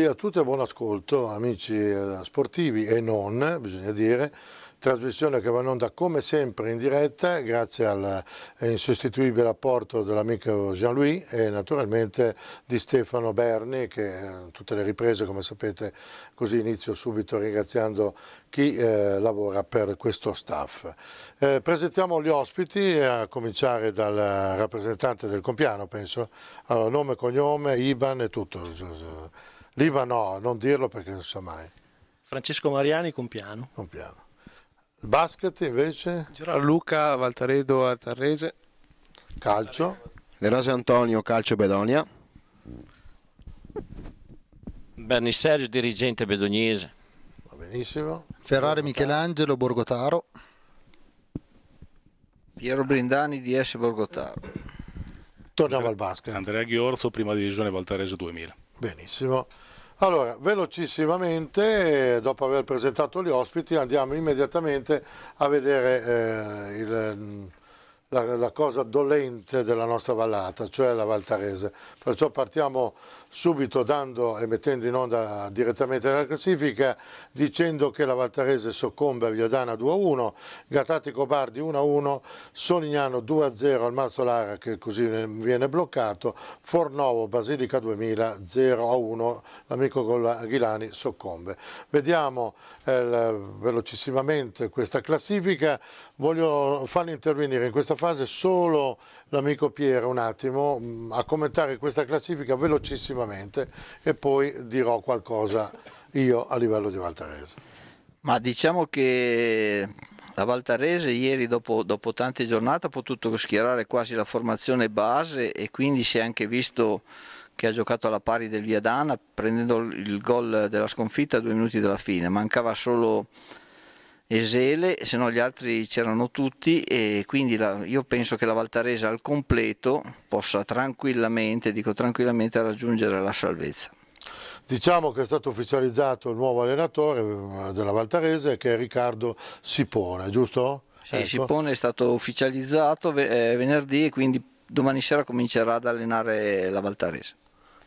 Buongiorno a tutti e buon ascolto, amici eh, sportivi e non, bisogna dire trasmissione che va in onda come sempre in diretta grazie al eh, insostituibile apporto dell'amico Jean-Louis e naturalmente di Stefano Berni che eh, tutte le riprese come sapete così inizio subito ringraziando chi eh, lavora per questo staff. Eh, presentiamo gli ospiti a cominciare dal rappresentante del Compiano penso, allora, nome, cognome, IBAN e tutto. Liba no, non dirlo perché non si sa mai. Francesco Mariani con piano. Con piano. Il basket invece? Luca Valtaredo Altarrese. Calcio. De Rose Antonio, calcio Bedonia. Berni Sergio, dirigente bedognese. Va benissimo. Ferrari Michelangelo Borgotaro. Piero Brindani DS Borgotaro. Torniamo al basket. Andrea Ghiorzo, prima divisione Valtarese 2000. Benissimo. Allora, velocissimamente, dopo aver presentato gli ospiti, andiamo immediatamente a vedere eh, il la, la, cosa dolente della nostra vallata, cioè la Valtarese. Perciò partiamo subito dando e mettendo in onda direttamente la classifica dicendo che la Valtarese soccombe a Viadana 2-1, Gattatico Bardi 1-1, Solignano 2-0 al Marzolara che così viene bloccato, Fornovo Basilica 2000 0-1, l'amico Ghilani soccombe. Vediamo eh, velocissimamente questa classifica, Voglio farli intervenire in questa fase solo l'amico Piero un attimo mm, a commentare questa classifica velocissimamente e poi dirò qualcosa io a livello di Valtarese. Ma diciamo che la Valtarese ieri dopo, dopo tante giornate ha potuto schierare quasi la formazione base e quindi si è anche visto che ha giocato alla pari del Viadana prendendo il gol della sconfitta a due minuti dalla fine. Mancava solo Esele, se no gli altri c'erano tutti e quindi la, io penso che la Valtaresa al completo possa tranquillamente, dico tranquillamente, raggiungere la salvezza. Diciamo che è stato ufficializzato il nuovo allenatore eh, della Valtarese che è Riccardo Sipone, giusto? Sì, ecco. Sipone è stato ufficializzato eh, venerdì e quindi domani sera comincerà ad allenare la Valtarese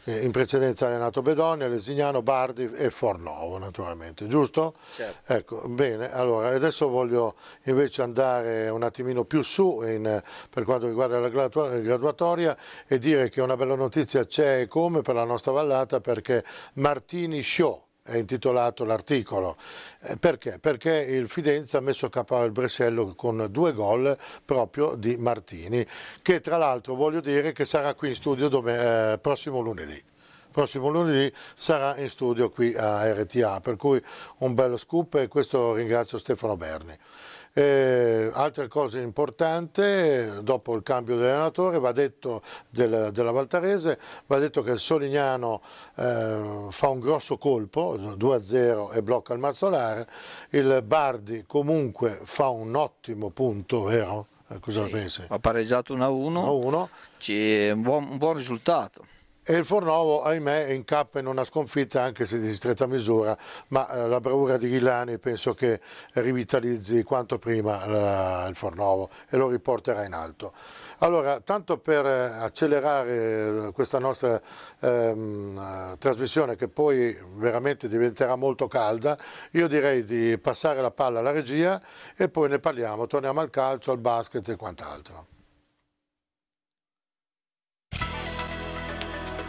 in precedenza allenato Bedonia, Lesignano, Bardi e Fornovo naturalmente, giusto? Certo. Ecco, bene, allora adesso voglio invece andare un attimino più su in, per quanto riguarda la graduatoria e dire che una bella notizia c'è e come per la nostra vallata perché Martini Show è intitolato l'articolo. Eh, perché? Perché il Fidenza ha messo a capo il Brescello con due gol proprio di Martini, che tra l'altro voglio dire che sarà qui in studio eh, prossimo lunedì. Prossimo lunedì sarà in studio qui a RTA, per cui un bello scoop e questo ringrazio Stefano Berni. Eh, altra cosa importante, dopo il cambio dell'allenatore, va detto del, della Valtarese, va detto che il Solignano eh, fa un grosso colpo, 2-0 e blocca il Mazzolare, il Bardi comunque fa un ottimo punto, vero? Eh, cosa sì, pensi? Ha pareggiato 1-1, 1-1. un buon risultato. E il Fornovo, ahimè, è in cappa in una sconfitta anche se di stretta misura, ma eh, la bravura di Ghilani penso che rivitalizzi quanto prima la, eh, il Fornovo e lo riporterà in alto. Allora, tanto per eh, accelerare eh, questa nostra ehm, trasmissione che poi veramente diventerà molto calda, io direi di passare la palla alla regia e poi ne parliamo, torniamo al calcio, al basket e quant'altro.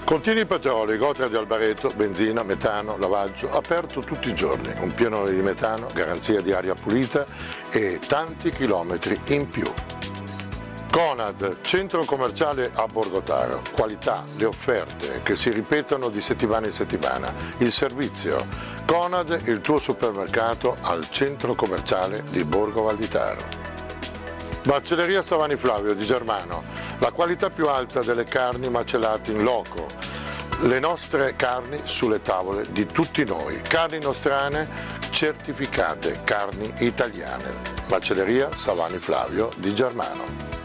Contieni Petroli, Gotra di Albareto, benzina, metano, lavaggio, aperto tutti i giorni, un pianone di metano, garanzia di aria pulita e tanti chilometri in più. Conad, centro commerciale a Borgotaro, qualità, le offerte che si ripetono di settimana in settimana, il servizio. Conad, il tuo supermercato al centro commerciale di Borgo Valditaro. Macelleria Savani Flavio di Germano, la qualità più alta delle carni macellate in loco. Le nostre carni sulle tavole di tutti noi, carni nostrane certificate, carni italiane. Macelleria Savani Flavio di Germano.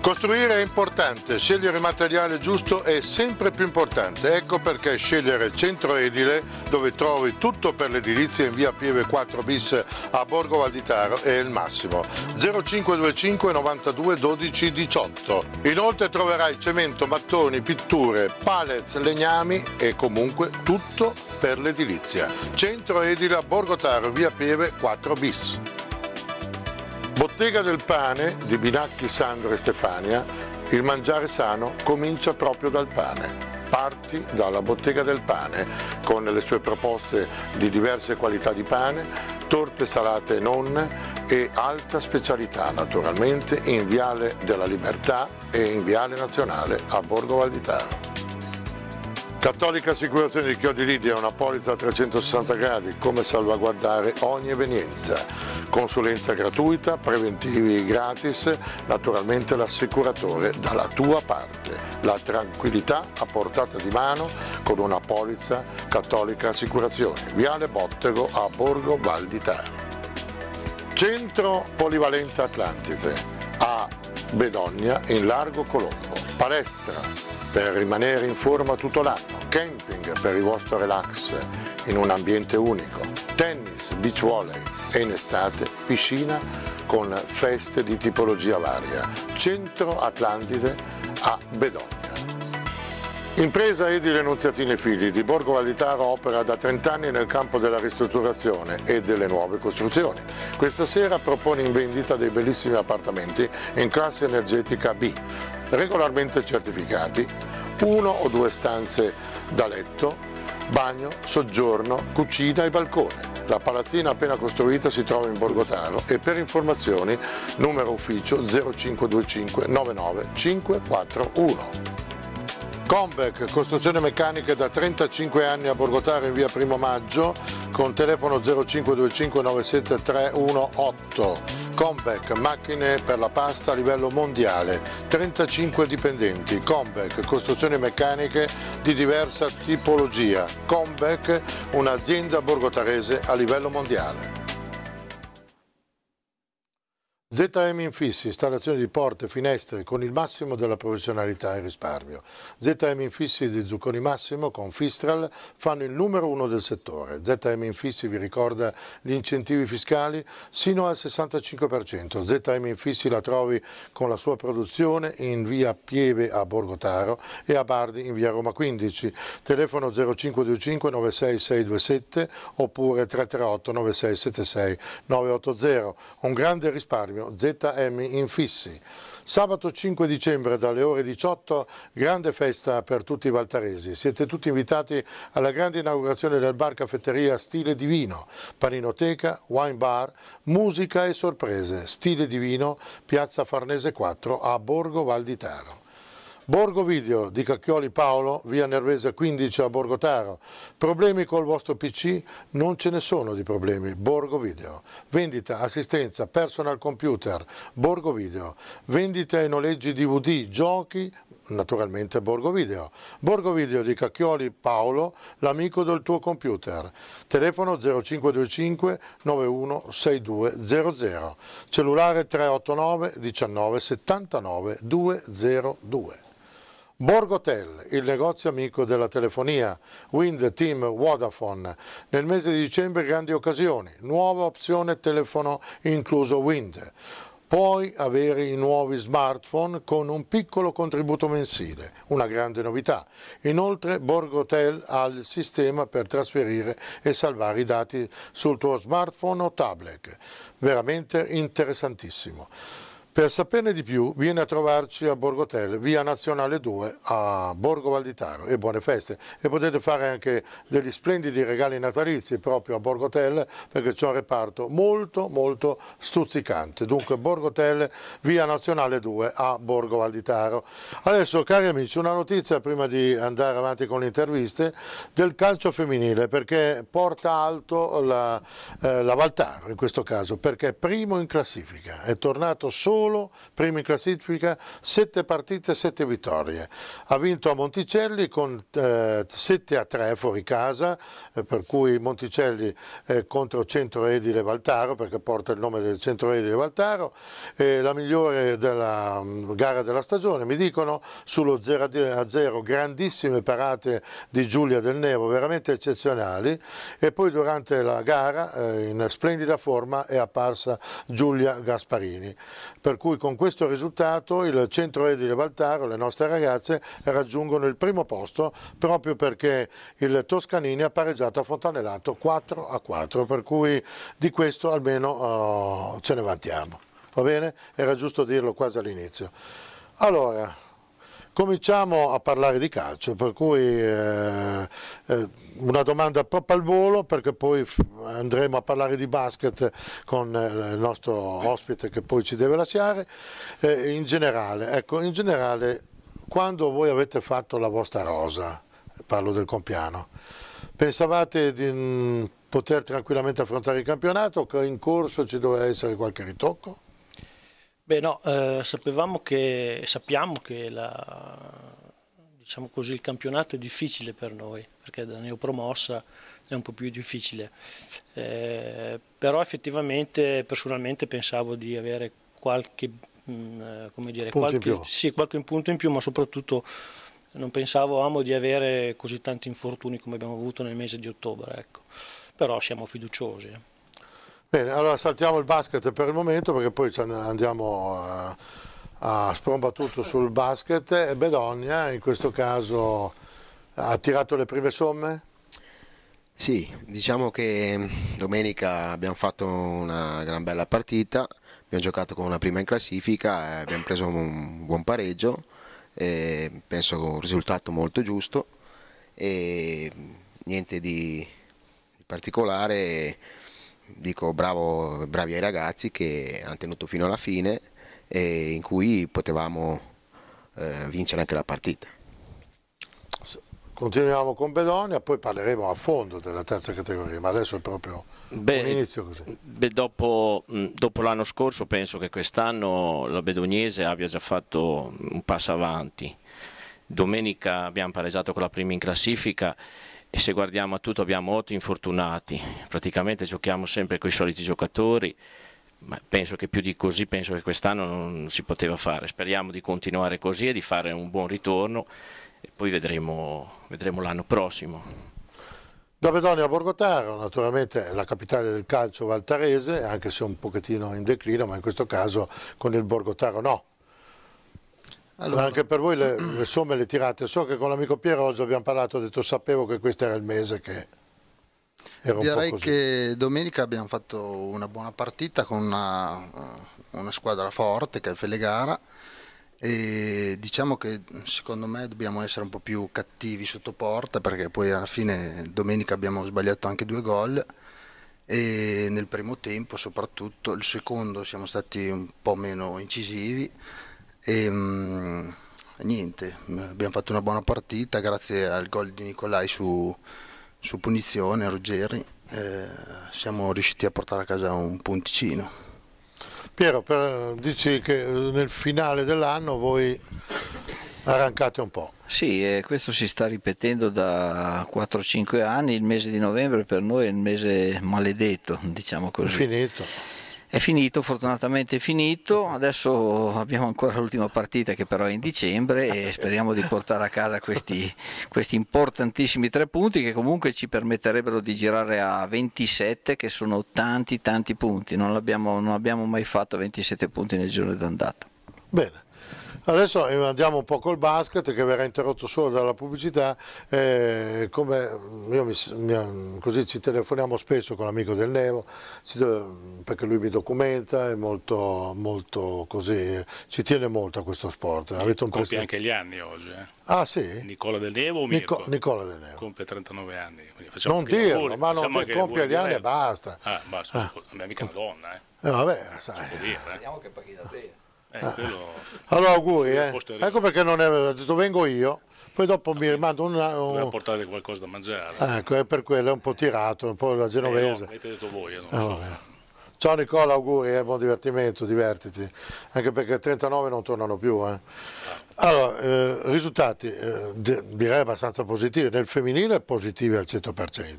Costruire è importante, scegliere il materiale giusto è sempre più importante, ecco perché scegliere Centro Edile, dove trovi tutto per l'edilizia in via Pieve 4 bis a Borgo Valditaro è il massimo. 0525 92 12 18. Inoltre troverai cemento, mattoni, pitture, pallets, legnami e comunque tutto per l'edilizia. Centro Edile a Borgo Taro, via Pieve 4 bis. Bottega del pane di Binacchi, Sandro e Stefania, il mangiare sano comincia proprio dal pane. Parti dalla Bottega del pane con le sue proposte di diverse qualità di pane, torte salate e nonne e alta specialità naturalmente in Viale della Libertà e in Viale Nazionale a Borgo Valditano. Cattolica Assicurazione di Chiodi Lidia è una polizza a 360 gradi, come salvaguardare ogni evenienza. Consulenza gratuita, preventivi gratis, naturalmente l'assicuratore dalla tua parte. La tranquillità a portata di mano con una polizza Cattolica Assicurazione. Viale Bottego a Borgo Val di Centro Polivalente Atlantide a Bedogna in Largo Colombo. Palestra per rimanere in forma tutto l'anno, camping per il vostro relax in un ambiente unico, tennis, beach volley e in estate piscina con feste di tipologia varia, centro Atlantide a Bedonia. Impresa Edile Nunziatini Figli di Borgo Valitaro opera da 30 anni nel campo della ristrutturazione e delle nuove costruzioni. Questa sera propone in vendita dei bellissimi appartamenti in classe energetica B, regolarmente certificati, uno o due stanze da letto, bagno, soggiorno, cucina e balcone. La palazzina appena costruita si trova in Borgotaro e per informazioni numero ufficio 0525 99 541. Combec, costruzione meccanica da 35 anni a Borgotaro in via Primo Maggio con telefono 0525 97318. Combec, macchine per la pasta a livello mondiale, 35 dipendenti. Combec, costruzioni meccaniche di diversa tipologia. Combec, un'azienda borgotarese a livello mondiale. ZM Infissi, installazione di porte, e finestre con il massimo della professionalità e risparmio. ZM Infissi di Zucconi Massimo con Fistral fanno il numero uno del settore. ZM Infissi vi ricorda gli incentivi fiscali sino al 65%. ZM Infissi la trovi con la sua produzione in via Pieve a Borgotaro e a Bardi in via Roma 15. Telefono 0525 96627 oppure 338 9676 980. Un grande risparmio premio ZM Infissi. Sabato 5 dicembre dalle ore 18, grande festa per tutti i valtaresi. Siete tutti invitati alla grande inaugurazione del bar caffetteria Stile Divino, paninoteca, wine bar, musica e sorprese. Stile Divino, piazza Farnese 4 a Borgo Val di Taro. Borgo Video di Cacchioli Paolo, via Nervesa 15 a Borgotaro. Problemi col vostro PC? Non ce ne sono di problemi. Borgo Video. Vendita, assistenza, personal computer. Borgo Video. Vendita e noleggi DVD, giochi, naturalmente Borgo Video. Borgo Video di Cacchioli Paolo, l'amico del tuo computer. Telefono 0525 916200. Cellulare 389 1979 202. Borgotel, il negozio amico della telefonia, Wind Team Vodafone, nel mese di dicembre grandi occasioni, nuova opzione telefono incluso Wind. Puoi avere i nuovi smartphone con un piccolo contributo mensile, una grande novità. Inoltre Borgotel ha il sistema per trasferire e salvare i dati sul tuo smartphone o tablet, veramente interessantissimo. Per saperne di più vieni a trovarci a Borgotel, via Nazionale 2 a Borgo Valditaro e buone feste. E potete fare anche degli splendidi regali natalizi proprio a Borgotel perché c'è un reparto molto molto stuzzicante. Dunque Borgotel, via Nazionale 2 a Borgo Valditaro. Adesso cari amici una notizia prima di andare avanti con le interviste del calcio femminile perché porta alto la, eh, la Valtaro in questo caso perché è primo in classifica, è tornato solo solo, primo in classifica, 7 partite, 7 vittorie. Ha vinto a Monticelli con eh, 7 a 3 fuori casa, eh, per cui Monticelli eh, contro Centro Edile Valtaro, perché porta il nome del Centro Edile Valtaro, la migliore della mh, mm, gara della stagione, mi dicono, sullo 0 a 0, grandissime parate di Giulia del Nevo, veramente eccezionali, e poi durante la gara eh, in splendida forma è apparsa Giulia Gasparini per cui con questo risultato il centro edile Valtaro, le nostre ragazze, raggiungono il primo posto proprio perché il Toscanini ha pareggiato a Fontanellato 4 a 4, per cui di questo almeno oh, ce ne vantiamo, va bene? Era giusto dirlo quasi all'inizio. Allora, Cominciamo a parlare di calcio, per cui eh, eh una domanda proprio al volo perché poi andremo a parlare di basket con eh, il nostro ospite che poi ci deve lasciare. Eh, in generale, ecco, in generale, quando voi avete fatto la vostra rosa, parlo del compiano, pensavate di mm, poter tranquillamente affrontare il campionato o che in corso ci doveva essere qualche ritocco? Beh no, eh, sapevamo che, sappiamo che la, diciamo così, il campionato è difficile per noi, perché da neopromossa è un po' più difficile, eh, però effettivamente personalmente pensavo di avere qualche, mh, mm, eh, come dire, punto qualche, sì, qualche punto in più, ma soprattutto non pensavamo di avere così tanti infortuni come abbiamo avuto nel mese di ottobre, ecco. però siamo fiduciosi. Eh. Bene, allora saltiamo il basket per il momento perché poi andiamo eh, a, a sprombattuto sul basket e Bedonia in questo caso ha tirato le prime somme? Sì, diciamo che domenica abbiamo fatto una gran bella partita, abbiamo giocato con una prima in classifica, eh, abbiamo preso un buon pareggio, penso un risultato molto giusto e niente di particolare dico bravo, bravi ai ragazzi che hanno tenuto fino alla fine e in cui potevamo eh, vincere anche la partita. Continuiamo con Bedonia, poi parleremo a fondo della terza categoria, ma adesso è proprio beh, un inizio così. Beh, dopo, dopo l'anno scorso penso che quest'anno la Bedognese abbia già fatto un passo avanti. Domenica abbiamo pareggiato con la prima in classifica e se guardiamo a tutto abbiamo otto infortunati, praticamente giochiamo sempre con i soliti giocatori, ma penso che più di così, penso che quest'anno non si poteva fare, speriamo di continuare così e di fare un buon ritorno e poi vedremo, vedremo l'anno prossimo. Da Bedonia a Borgotaro, naturalmente la capitale del calcio valtarese, anche se un pochettino in declino, ma in questo caso con il Borgotaro no. Allora. Anche per voi le, le, somme le tirate. So che con l'amico Piero oggi abbiamo parlato, ho detto sapevo che questo era il mese che era Direi che domenica abbiamo fatto una buona partita con una, eh, una squadra forte che è il Felegara e diciamo che secondo me dobbiamo essere un po' più cattivi sotto porta perché poi alla fine domenica abbiamo sbagliato anche due gol e nel primo tempo soprattutto, il secondo siamo stati un po' meno incisivi e, ehm, mh, niente, abbiamo fatto una buona partita grazie al gol di Nicolai su, su punizione, Ruggeri. Eh, siamo riusciti a portare a casa un punticino. Piero, per, dici che eh, nel finale dell'anno voi arrancate un po'. Sì, eh, questo si sta ripetendo da 4-5 anni, il mese di novembre per noi è il mese maledetto, diciamo così. Finito è finito, fortunatamente è finito, adesso abbiamo ancora l'ultima partita che però è in dicembre e speriamo di portare a casa questi, questi importantissimi tre punti che comunque ci permetterebbero di girare a 27 che sono tanti tanti punti, non, non abbiamo mai fatto 27 punti nel giorno d'andata. Bene. Adesso eh, andiamo un po' col basket che verrà interrotto solo dalla pubblicità, eh, come mm, mi, mi, mm, così ci telefoniamo spesso con l'amico del Nevo, mm, perché lui mi documenta, è molto, molto così, eh, ci tiene molto a questo sport. Avete un Compie anche gli anni oggi. Eh? Ah sì? Nicola Del Nevo o Mirko? Nico, Nicola Del Nevo. Compie 39 anni. non dirlo, lavori, ma non diciamo compie gli anni e basta. Ah, basta, ah. non è mica una donna. Eh. Eh, vabbè, sai. Eh. Vediamo che paghi da te. Eh, ah. quello... Allora ah, auguri, eh. ecco perché non è detto vengo io, poi dopo ah, mi rimando una... Un... Doveva portare qualcosa da mangiare. Ecco, è per quello è un po' tirato, un po' la genovese. Eh, no, avete detto voi, eh, non ah, so. Ciao Nicola, auguri, eh, buon divertimento, divertiti, anche perché 39 non tornano più. Eh. Ah. Allora, risultati direi abbastanza positivi, nel femminile positivi al 100%.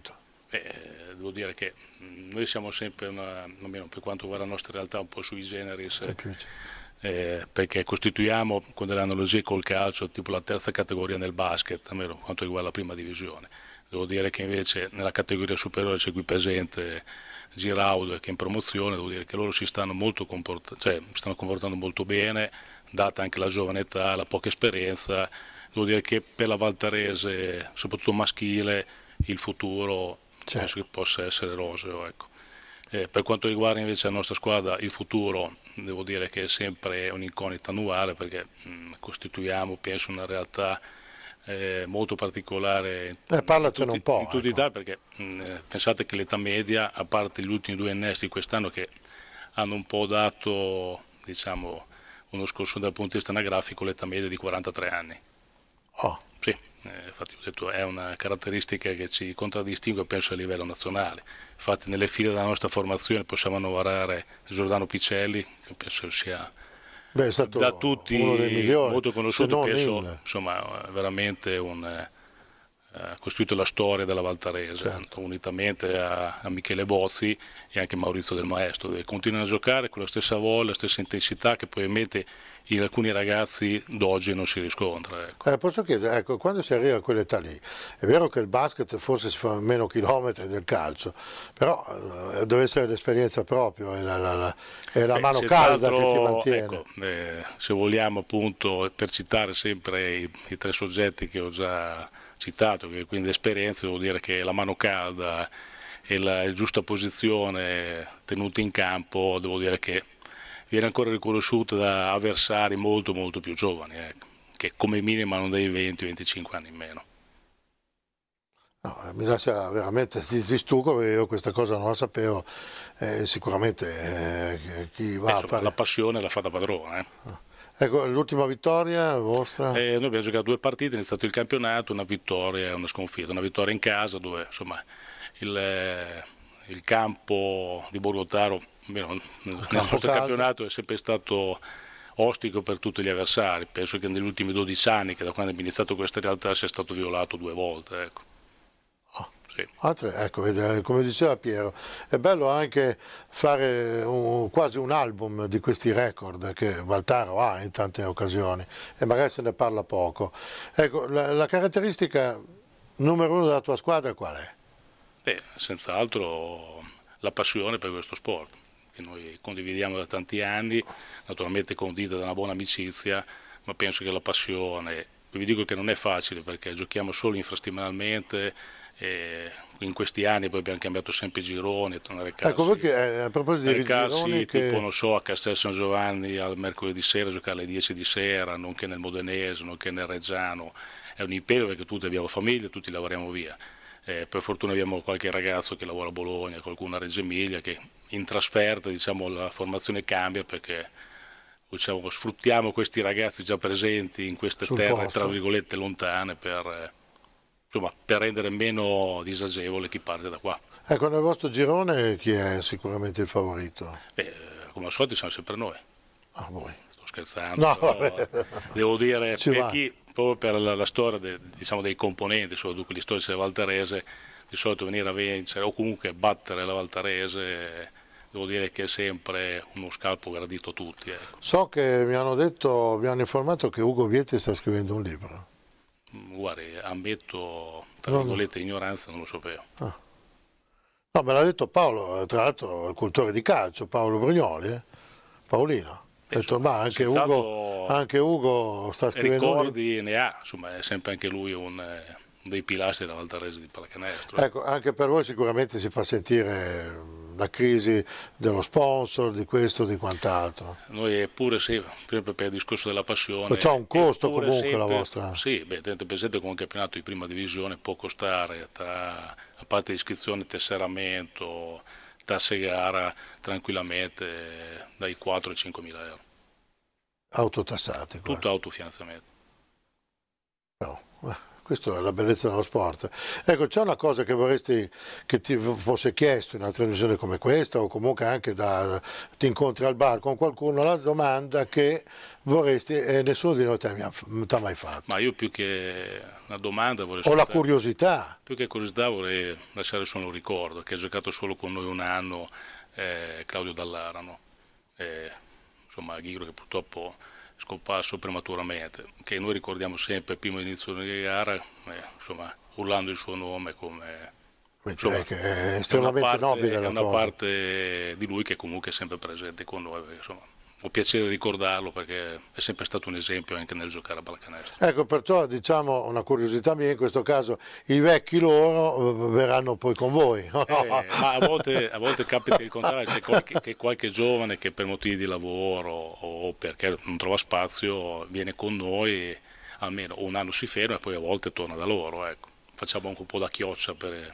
devo dire che mm, noi siamo sempre, una, almeno per quanto riguarda la nostra realtà, un po' sui generis. Sì, eh, perché costituiamo con delle analogie col calcio tipo la terza categoria nel basket, almeno quanto riguarda la prima divisione. Devo dire che invece nella categoria superiore c'è qui presente Giraud che è in promozione, devo dire che loro si stanno, comport cioè, si stanno comportando molto bene, data anche la giovane età, la poca esperienza, devo dire che per la Valtarese, soprattutto maschile, il futuro certo. penso che possa essere roseo. Ecco. Eh, per quanto riguarda invece la nostra squadra, il futuro devo dire che è sempre un'incognita annuale perché mh, mm, costituiamo penso una realtà eh, molto particolare eh, parlacene un po' in tutti i ecco. dati perché mh, mm, pensate che l'età media a parte gli ultimi due innesti di quest'anno che hanno un po' dato diciamo uno scorso dal punto di vista anagrafico l'età media di 43 anni oh eh, infatti ho detto, è una caratteristica che ci contraddistingue penso a livello nazionale. Infatti nelle file della nostra formazione possiamo annoverare Giordano Picelli, che penso sia Beh, da tutti molto conosciuto, penso insomma, veramente un eh, costruito la storia della Valtarese, certo. unitamente a, a, Michele Bozzi e anche Maurizio Del Maestro. E continuano a giocare con la stessa voglia, la stessa intensità che probabilmente in alcuni ragazzi d'oggi non si riscontra. Ecco. Eh, posso chiedere, ecco, quando si arriva a quell'età lì, è vero che il basket forse si fa meno chilometri del calcio, però eh, deve essere l'esperienza proprio, è la, la, la, è la eh, mano calda che ti mantiene. Ecco, eh, se vogliamo appunto, per citare sempre i, i tre soggetti che ho già citato, che quindi esperienza devo dire che la mano calda e la, giusta posizione tenuta in campo devo dire che viene ancora riconosciuta da avversari molto molto più giovani, eh, che come minimo hanno dei 20-25 anni in meno. No, eh, mi lascia veramente di, di stucco perché io questa cosa non la sapevo, eh, sicuramente eh, chi va... Eh, insomma, a fare... La passione l'ha fatta padrone. Eh. Ah. Ecco, l'ultima vittoria vostra? Eh, noi abbiamo giocato due partite, è iniziato il campionato, una vittoria e una sconfitta, una vittoria in casa dove insomma, il, eh, il campo di Borgotaro nel nostro campionato è sempre stato ostico per tutti gli avversari, penso che negli ultimi 12 anni, da quando abbiamo iniziato questa realtà, sia stato violato due volte. Ecco premi. Altre, ah, cioè, ecco, eh, come diceva Piero, è bello anche fare un, quasi un album di questi record che Valtaro ha in tante occasioni e magari se ne parla poco. Ecco, la, la caratteristica numero uno della tua squadra qual è? Beh, senz'altro la passione per questo sport che noi condividiamo da tanti anni, naturalmente condita da una buona amicizia, ma penso che la passione vi dico che non è facile perché giochiamo solo infrastimanalmente e in questi anni poi abbiamo cambiato sempre i recarsi, ecco, perché, eh, a proposito di gironi che... tipo non so a Castel San Giovanni al mercoledì sera giocare alle 10 di sera, nonché nel Modenese, nonché nel Reggiano, è un impegno perché tutti abbiamo famiglia, tutti lavoriamo via. Eh, per fortuna abbiamo qualche ragazzo che lavora a Bologna, qualcuno a Reggio Emilia, che in trasferta diciamo, la formazione cambia perché diciamo, sfruttiamo questi ragazzi già presenti in queste Sul terre posto. tra virgolette lontane per eh, insomma, per rendere meno disagevole chi parte da qua. Ecco, nel vostro girone chi è sicuramente il favorito? Beh, come al solito siamo sempre noi. Ah, voi. Sto scherzando. No, vabbè. Devo dire, Ci per va. chi, proprio per la, la storia de, diciamo, dei componenti, soprattutto quelli storici della Valtarese, di solito venire a vincere o comunque battere la Valtarese devo dire che è sempre uno scalpo gradito a tutti. Ecco. So che mi hanno detto, mi hanno informato che Ugo Vietti sta scrivendo un libro guardi, ammetto, tra virgolette, ignoranza, non lo sapevo. Ah. No, me l'ha detto Paolo, tra l'altro il cultore di calcio, Paolo Brugnoli, eh? Paolino. Eh, detto, ma anche Ugo, anche Ugo, sta scrivendo... Ricordi ne ha, insomma è sempre anche lui un, un eh, dei pilastri della Valtarese di pallacanestro. Eh. Ecco, anche per voi sicuramente si fa sentire la crisi dello sponsor, di questo, di quant'altro. Noi eppure sì, sempre per il discorso della passione... C'è un costo comunque sempre, la vostra... Sì, beh, tenete presente che un campionato di prima divisione può costare, tra, a parte iscrizione, tesseramento, tasse gara, tranquillamente dai 4 ai 5 mila euro. Autotassati? Tutto autofinanziamento. No. Questa è la bellezza dello sport. Ecco, c'è una cosa che vorresti che ti fosse chiesto in una trasmissione come questa o comunque anche da ti incontri al bar con qualcuno, la domanda che vorresti e nessuno di noi ti ha mai fatto. Ma io più che una domanda vorrei... O la curiosità. Più che curiosità vorrei lasciare solo un ricordo, che ha giocato solo con noi un anno eh, Claudio Dallarano. Eh, insomma, Ghigro che purtroppo scomparso prematuramente, che noi ricordiamo sempre prima inizio della gara, eh, insomma, urlando il suo nome come... Insomma, che è estremamente è parte, nobile. È una cosa. parte di lui che comunque è sempre presente con noi. Insomma, ho piacere di ricordarlo perché è sempre stato un esempio anche nel giocare a pallacanestro. Ecco, perciò diciamo una curiosità mia in questo caso, i vecchi loro eh, verranno poi con voi. Eh, ma a volte, a volte capita il contrario, c'è qualche, che qualche giovane che per motivi di lavoro o perché non trova spazio viene con noi, almeno un anno si ferma e poi a volte torna da loro. Ecco. Facciamo anche un po' da chioccia per,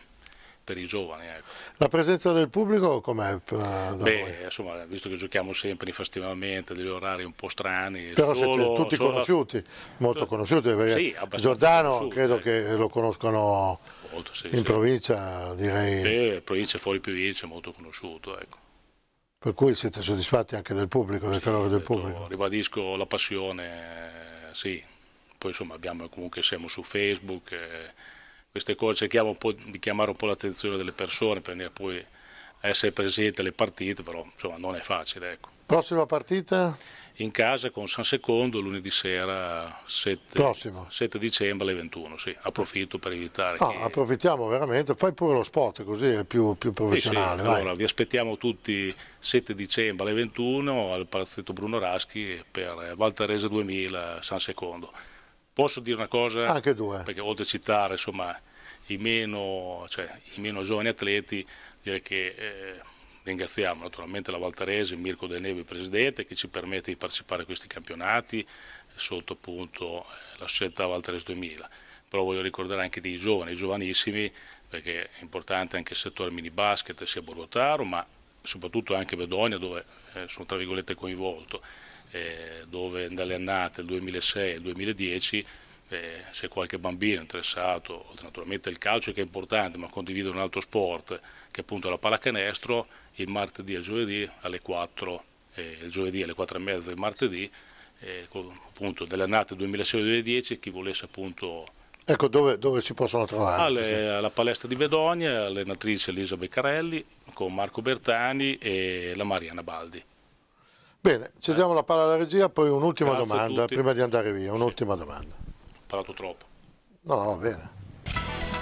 per i giovani. Ecco. La presenza del pubblico com'è? Eh, Beh, insomma, visto che giochiamo sempre infestivalmente, degli orari un po' strani. Però solo, siete tutti solo... conosciuti, molto conosciuti, sì, Giordano ecco. credo eh. che lo conoscono molto, sì, in sì. provincia, direi. Sì, provincia fuori provincia, molto conosciuto, ecco. Per cui siete soddisfatti anche del pubblico, del calore del pubblico? Ribadisco la passione, sì. Poi insomma abbiamo, comunque siamo su Facebook. Eh, queste cose cerchiamo di chiamare un po' l'attenzione delle persone per venire poi a essere presenti alle partite, però insomma non è facile. Ecco. Prossima partita? In casa con San Secondo lunedì sera 7, 7 dicembre alle 21, sì, approfitto per evitare no, che... Approfittiamo veramente, fai pure lo spot così è più, più professionale. Sì, sì. Allora, vi aspettiamo tutti 7 dicembre alle 21 al Palazzetto Bruno Raschi per Valterese 2000 San Secondo. Posso dire una cosa? Anche due. Perché oltre a citare insomma, i, meno, cioè, i meno giovani atleti, direi che eh, ringraziamo naturalmente la Valtarese, Mirko De Neve, presidente, che ci permette di partecipare a questi campionati sotto appunto eh, la società Valtarese 2000. Però voglio ricordare anche dei giovani, i giovanissimi, perché è importante anche il settore mini basket sia Borgotaro, ma soprattutto anche Bedonia dove eh, sono tra virgolette coinvolto eh, dove dalle annate 2006 e 2010 eh, se qualche bambino è interessato, oltre naturalmente al calcio che è importante, ma condivide un altro sport che è appunto la pallacanestro, il martedì e il giovedì alle 4, eh, il giovedì alle 4 e mezza del martedì, eh, appunto delle annate 2006-2010, chi volesse appunto... Ecco, dove, dove si possono trovare? Alle, alla palestra di Bedonia, allenatrice Elisa Beccarelli con Marco Bertani e la Mariana Baldi. Bene, cediamo eh. la palla alla regia, poi un'ultima domanda, prima di andare via, un'ultima sì. domanda. Ho parlato troppo. No, no, va bene.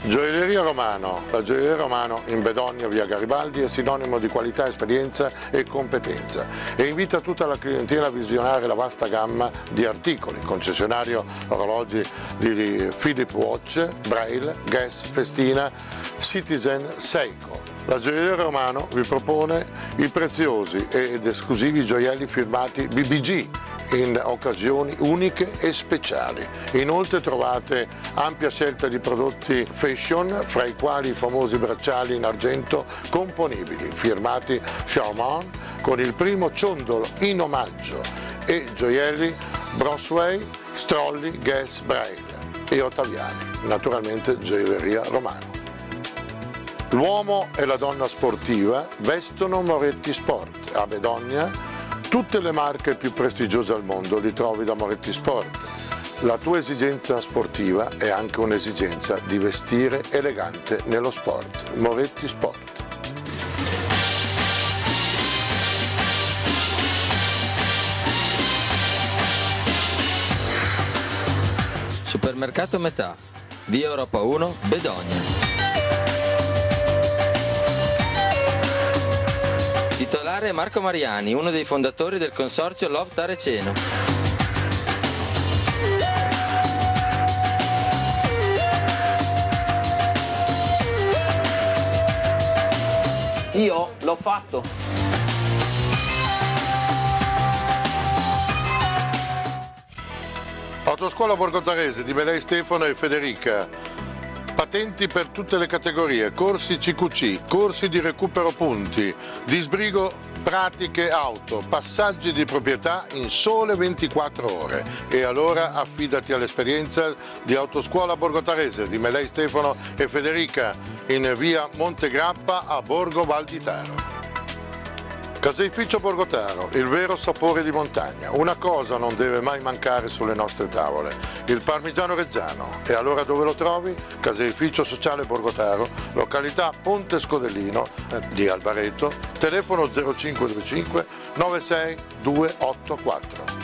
Gioielleria Romano. La gioielleria Romano in Bedogno, via Garibaldi, è sinonimo di qualità, esperienza e competenza e invita tutta la clientela a visionare la vasta gamma di articoli, concessionario orologi di Philip Watch, Braille, Guess, Festina, Citizen, Seiko la Gioielleria Romano vi propone i preziosi ed esclusivi gioielli firmati BBG in occasioni uniche e speciali. Inoltre trovate ampia scelta di prodotti fashion, fra i quali i famosi bracciali in argento componibili, firmati Charmant con il primo ciondolo in omaggio e gioielli Brosway, Strolli, Guess, Braille e Ottaviani, naturalmente gioielleria Romano. L'uomo e la donna sportiva vestono Moretti Sport. A Bedonia tutte le marche più prestigiose al mondo li trovi da Moretti Sport. La tua esigenza sportiva è anche un'esigenza di vestire elegante nello sport. Moretti Sport. Supermercato Metà, Via Europa 1, Bedogna. titolare è Marco Mariani, uno dei fondatori del consorzio Love Tareceno. Io l'ho fatto. Autoscuola Borgo Tarese di Belei Stefano e Federica attenti per tutte le categorie, corsi CQC, corsi di recupero punti, disbrigo pratiche auto, passaggi di proprietà in sole 24 ore. E allora affidati all'esperienza di Autoscuola Borgotarese di Melei Stefano e Federica in via Montegrappa a Borgo Val di Taro. Caseificio Borgotaro, il vero sapore di montagna. Una cosa non deve mai mancare sulle nostre tavole, il parmigiano reggiano. E allora dove lo trovi? Caseificio Sociale Borgotaro, località Ponte Scodellino eh, di Albaretto, telefono 0525 96284.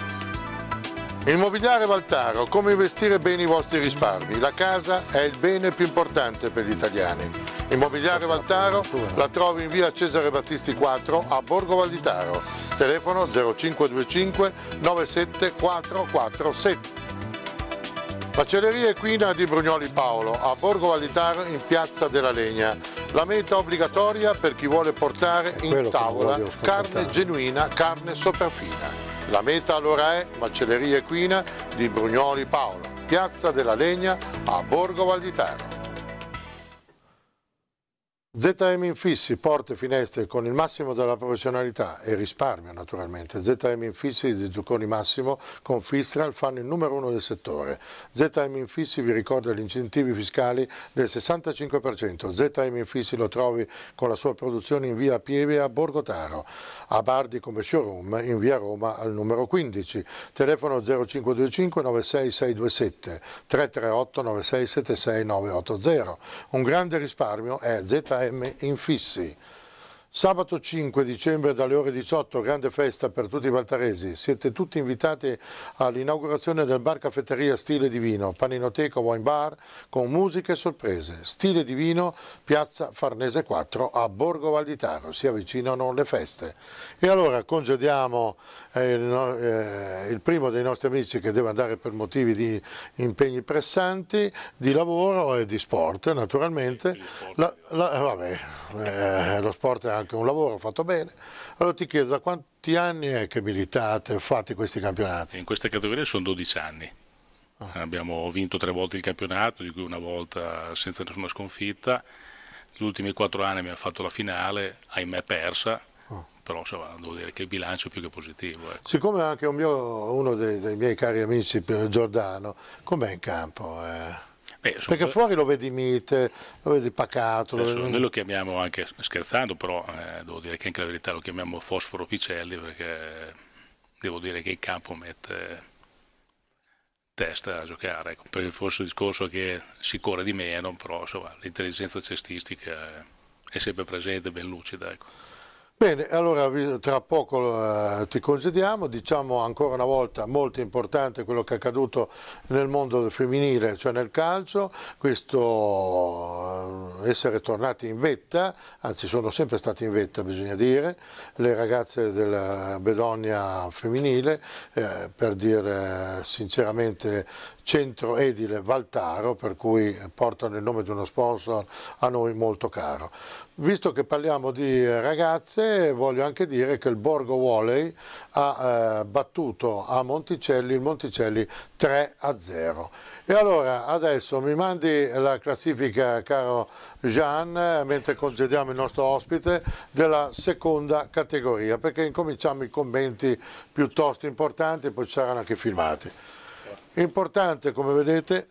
Immobiliare Valtaro, come investire bene i vostri risparmi? La casa è il bene più importante per gli italiani. Immobiliare Valtaro la trovi in via Cesare Battisti 4 a Borgo Valditaro, telefono 0525 97447. Macelleria Equina di Brugnoli Paolo a Borgo Vallitaro in Piazza della Legna. La meta obbligatoria per chi vuole portare in tavola carne genuina, carne sopraffina. La meta allora è Macelleria Equina di Brugnoli Paolo, piazza della Legna a Borgo Valditero. ZM Infissi, porte e finestre con il massimo della professionalità e risparmio naturalmente. ZM Infissi di Giocconi Massimo con Fistral fanno il numero uno del settore. ZM Infissi vi ricorda gli incentivi fiscali del 65%. ZM Infissi lo trovi con la sua produzione in via Pieve a Borgotaro, a Bardi come showroom in via Roma al numero 15. Telefono 0525 96627 338 980. Un grande risparmio è ZM e infissi Sabato 5 dicembre dalle ore 18, grande festa per tutti i valtaresi. Siete tutti invitati all'inaugurazione del bar caffetteria Stile Divino, paninoteca wine bar con musica e sorprese. Stile Divino, piazza Farnese 4 a Borgo Valditaro, si avvicinano le feste. E allora congediamo eh, il, eh, il primo dei nostri amici che deve andare per motivi di impegni pressanti, di lavoro e di sport naturalmente. La, la, vabbè, eh, lo sport è anche un lavoro fatto bene. Allora ti chiedo da quanti anni è che militate, fate questi campionati? In queste categorie sono 12 anni. Ah. Abbiamo vinto tre volte il campionato, di cui una volta senza nessuna sconfitta. Gli ultimi quattro anni abbiamo fatto la finale, ahimè persa, ah. però insomma, devo dire che il bilancio è più che positivo. Ecco. Siccome anche un mio, uno dei, dei, miei cari amici Giordano, com'è in campo? Eh? Beh, Perché fuori lo vedi Mite, lo vedi Pacato. Adesso, lo vedi... Noi lo chiamiamo anche scherzando, però eh, devo dire che anche la verità lo chiamiamo Fosforo Picelli perché devo dire che in campo mette testa a giocare. Ecco, perché forse il discorso è che si corre di meno, però l'intelligenza cestistica è sempre presente, ben lucida. Ecco. Bene, allora tra poco eh, ti concediamo, diciamo ancora una volta molto importante quello che è accaduto nel mondo femminile, cioè nel calcio, questo eh, essere tornati in vetta, anzi sono sempre stati in vetta bisogna dire, le ragazze della Bedonia femminile, eh, per dire sinceramente centro edile Valtaro, per cui portano il nome di uno sponsor a noi molto caro. Visto che parliamo di eh, ragazze, voglio anche dire che il Borgo Volley ha eh, battuto a Monticelli il Monticelli 3 a 0. E allora adesso mi mandi la classifica, caro Gian, mentre concediamo il nostro ospite, della seconda categoria, perché incominciamo i commenti piuttosto importanti poi ci saranno anche filmati. Importante, come vedete,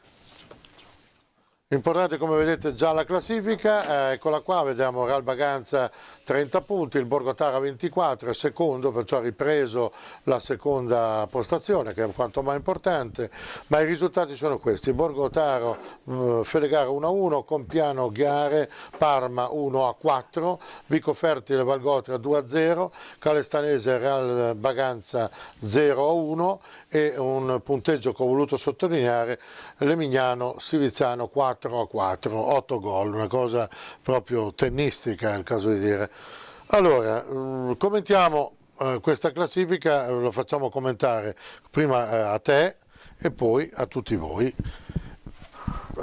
Importante come vedete già la classifica, eh, eccola qua, vediamo Real Baganza 30 punti, il Borgotara 24 è secondo, perciò ha ripreso la seconda postazione che è quanto mai importante, ma i risultati sono questi, Borgotaro eh, Felegara 1-1, Compiano Ghiare, Parma 1-4, Vico Fertile Valgotria 2-0, Calestanese Real Baganza 0-1 e un punteggio che ho voluto sottolineare, Lemignano Siviziano 4-4, 8 gol, una cosa proprio tennistica è il caso di dire. Allora, mm, commentiamo eh, questa classifica, eh, lo facciamo commentare prima eh, a te e poi a tutti voi.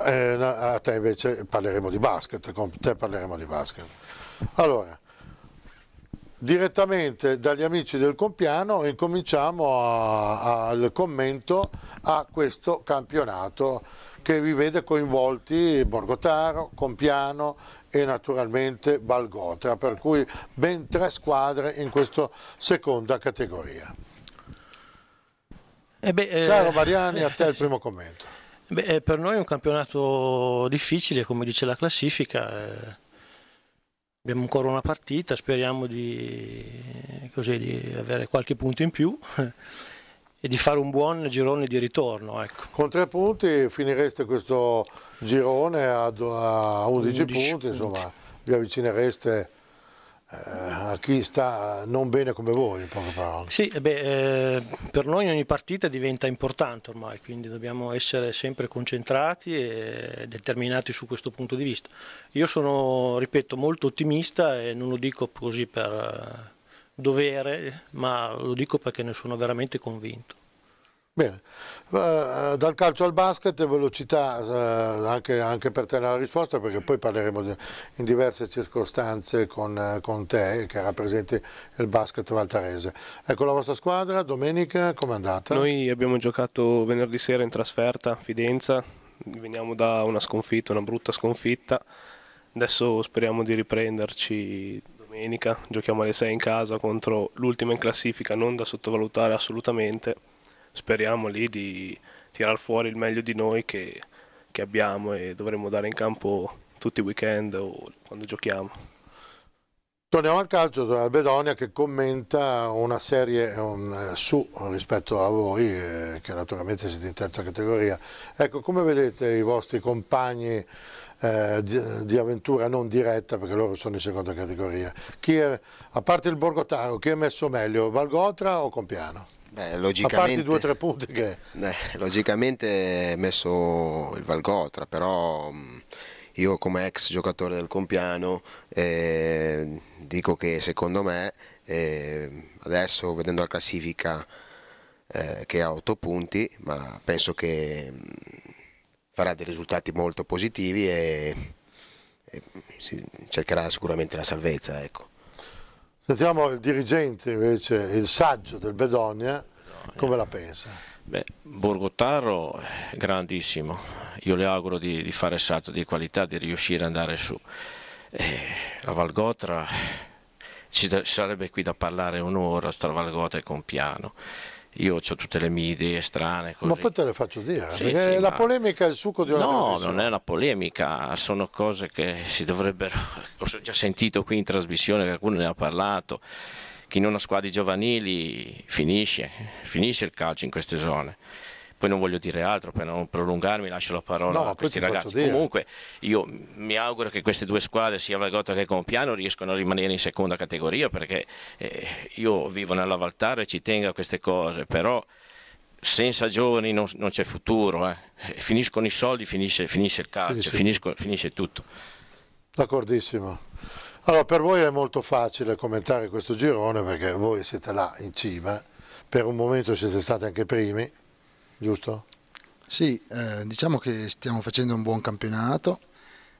a te invece parleremo di basket, con te parleremo di basket. Allora, direttamente dagli amici del Compiano incominciamo al commento a questo campionato che vi vede coinvolti Borgotaro, Compiano e naturalmente Balgotra, per cui ben tre squadre in questa seconda categoria. Eh eh... Caro Mariani, a te il primo commento. Beh, eh, per noi è un campionato difficile, come dice la classifica. Eh, abbiamo ancora una partita, speriamo di, così, di avere qualche punto in più. e di fare un buon girone di ritorno. Ecco. Con tre punti finireste questo girone a, a 11, 11, punti, punti. insomma vi avvicinereste eh, a chi sta non bene come voi in poche parole. Sì, eh beh, eh, per noi ogni partita diventa importante ormai, quindi dobbiamo essere sempre concentrati e determinati su questo punto di vista. Io sono, ripeto, molto ottimista e non lo dico così per dovere, ma lo dico perché ne sono veramente convinto. Bene, uh, dal calcio al basket, velocità uh, anche, anche, per te la risposta perché poi parleremo di, in diverse circostanze con, uh, con, te che rappresenti il basket valtarese. Ecco la vostra squadra, domenica com'è andata? Noi abbiamo giocato venerdì sera in trasferta a Fidenza, veniamo da una sconfitta, una brutta sconfitta, adesso speriamo di riprenderci domenica, giochiamo alle 6 in casa contro l'ultima in classifica, non da sottovalutare assolutamente. Speriamo lì di tirar fuori il meglio di noi che, che abbiamo e dovremo dare in campo tutti i weekend o quando giochiamo. Torniamo al calcio, Bedonia che commenta una serie un, eh, su rispetto a voi, eh, che naturalmente siete in terza categoria. Ecco, come vedete i vostri compagni eh, di, di, avventura non diretta perché loro sono in seconda categoria. Chi è, a parte il Borgo Taro, chi è messo meglio, Valgotra o Compiano? Beh, logicamente, due o tre punti che... Eh, logicamente è messo il Valgotra, però mm, io come ex giocatore del Compiano eh, dico che secondo me eh, adesso vedendo la classifica eh, che ha otto punti, ma penso che mm, farà dei risultati molto positivi e, e si cercherà sicuramente la salvezza. Ecco. Sentiamo il dirigente invece, il saggio del Bedonia, come eh. la pensa? Beh, è grandissimo, io le auguro di, di fare salto di qualità, di riuscire ad andare su. Eh, la Valgotra ci sarebbe qui da parlare un'ora tra Valgotra e Compiano io ho tutte le mie idee strane. Così. Ma poi te le faccio dire, eh, sì, perché sì, la ma... polemica è il succo di una No, non è una polemica, sono cose che si dovrebbero... Ho già sentito qui in trasmissione che qualcuno ne ha parlato, che in una squadra di giovanili finisce, finisce il calcio in queste zone. Poi non voglio dire altro per non prolungarmi, lascio la parola no, a questi ragazzi. Comunque io mi auguro che queste due squadre, sia Valgotta che Compiano, riescano a rimanere in seconda categoria perché eh, io vivo nella Valtara e ci tengo a queste cose, però senza giovani non, non c'è futuro, eh. eh finiscono i soldi, finisce, finisce il calcio, finisce, finisce tutto. D'accordissimo. Allora, per voi è molto facile commentare questo girone perché voi siete là in cima, per un momento siete stati anche primi, giusto? Sì, eh, diciamo che stiamo facendo un buon campionato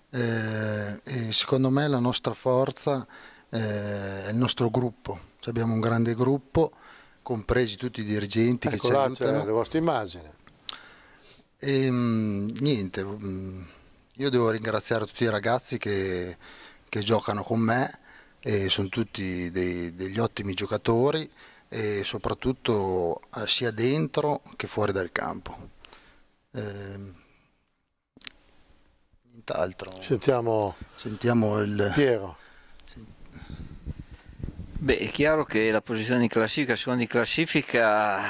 eh, e secondo me la nostra forza eh, è il nostro gruppo, cioè abbiamo un grande gruppo, compresi tutti i dirigenti ecco che ci aiutano. Ecco la vostra immagine. E, ehm, mh, niente, mh, mm, io devo ringraziare tutti i ragazzi che, che giocano con me, sono tutti dei, degli ottimi giocatori e soprattutto eh, sia dentro che fuori dal campo. Eh, nient'altro. Sentiamo, Sentiamo il Piero. Beh, è chiaro che la posizione di classifica, secondo in classifica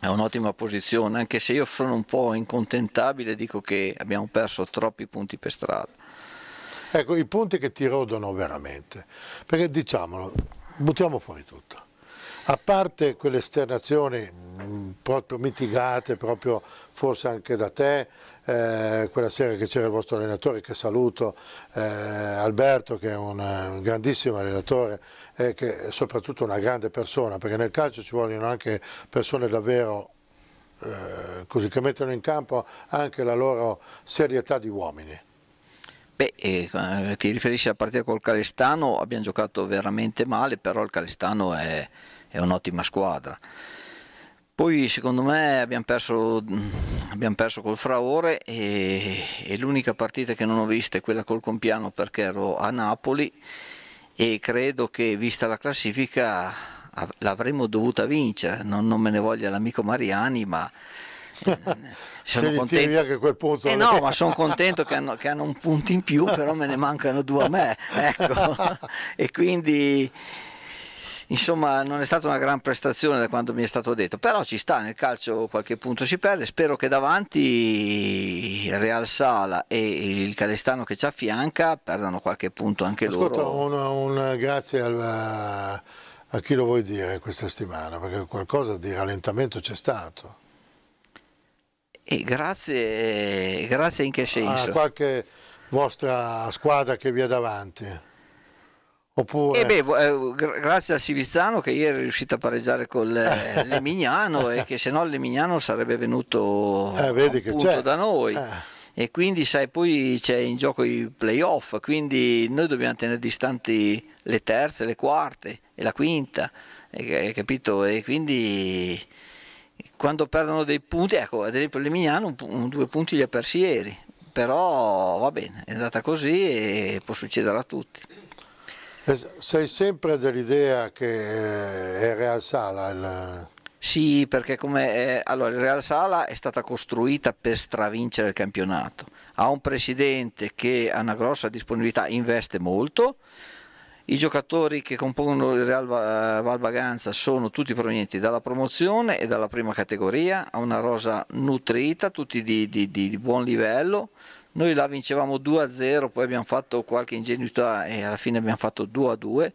è un'ottima posizione, anche se io sono un po' incontentabile, dico che abbiamo perso troppi punti per strada. Ecco, i punti che ti rodono veramente, perché diciamolo, buttiamo fuori tutto. A parte quelle esternazioni mm, proprio mitigate, proprio forse anche da te, eh, quella sera che c'era il vostro allenatore che saluto, eh, Alberto che è un, un grandissimo allenatore e eh, che è soprattutto una grande persona, perché nel calcio ci vogliono anche persone davvero eh, così che mettono in campo anche la loro serietà di uomini. Beh, eh, eh ti riferisci alla partita col Calestano, abbiamo giocato veramente male, però il Calestano è, è un'ottima squadra. Poi secondo me abbiamo perso, abbiamo perso col Fraore e, e l'unica partita che non ho visto è quella col Compiano perché ero a Napoli e credo che vista la classifica l'avremmo dovuta vincere, non, non me ne voglia l'amico Mariani ma sono contento. Eh no, ma sono contento che hanno, che hanno, un punto in più, però me ne mancano due a me. Ecco. e quindi insomma non è stata una gran prestazione da quanto mi è stato detto, però ci sta nel calcio qualche punto si perde, spero che davanti Real Sala e il Calestano che ci affianca perdano qualche punto anche Ascolta, loro. Ascolta, un, un, grazie al, a chi lo vuoi dire questa settimana, perché qualcosa di rallentamento c'è stato. E grazie, grazie in che senso? A qualche vostra squadra che vi è davanti. Oppure... Eh beh, eh, grazie a Sivizzano che ieri è riuscito a pareggiare con eh, l'Emignano e che se no l'Emignano sarebbe venuto eh, da noi. Eh e quindi sai poi c'è in gioco i playoff quindi noi dobbiamo tenere distanti le terze, le quarte e la quinta eh, hai capito e quindi quando perdono dei punti ecco ad esempio l'Emignano due punti li ha persi ieri però va bene è andata così e può succedere a tutti sei sempre dell'idea che eh, è Real Sala il... Sì, perché come eh, allora, il Real Sala è stata costruita per stravincere il campionato. Ha un presidente che ha una grossa disponibilità, investe molto. I giocatori che compongono il Real eh, Valvaganza sono tutti provenienti dalla promozione e dalla prima categoria, ha una rosa nutrita, tutti di, di, di buon livello, noi la vincevamo 2-0, a poi abbiamo fatto qualche ingenuità e alla fine abbiamo fatto 2-2. a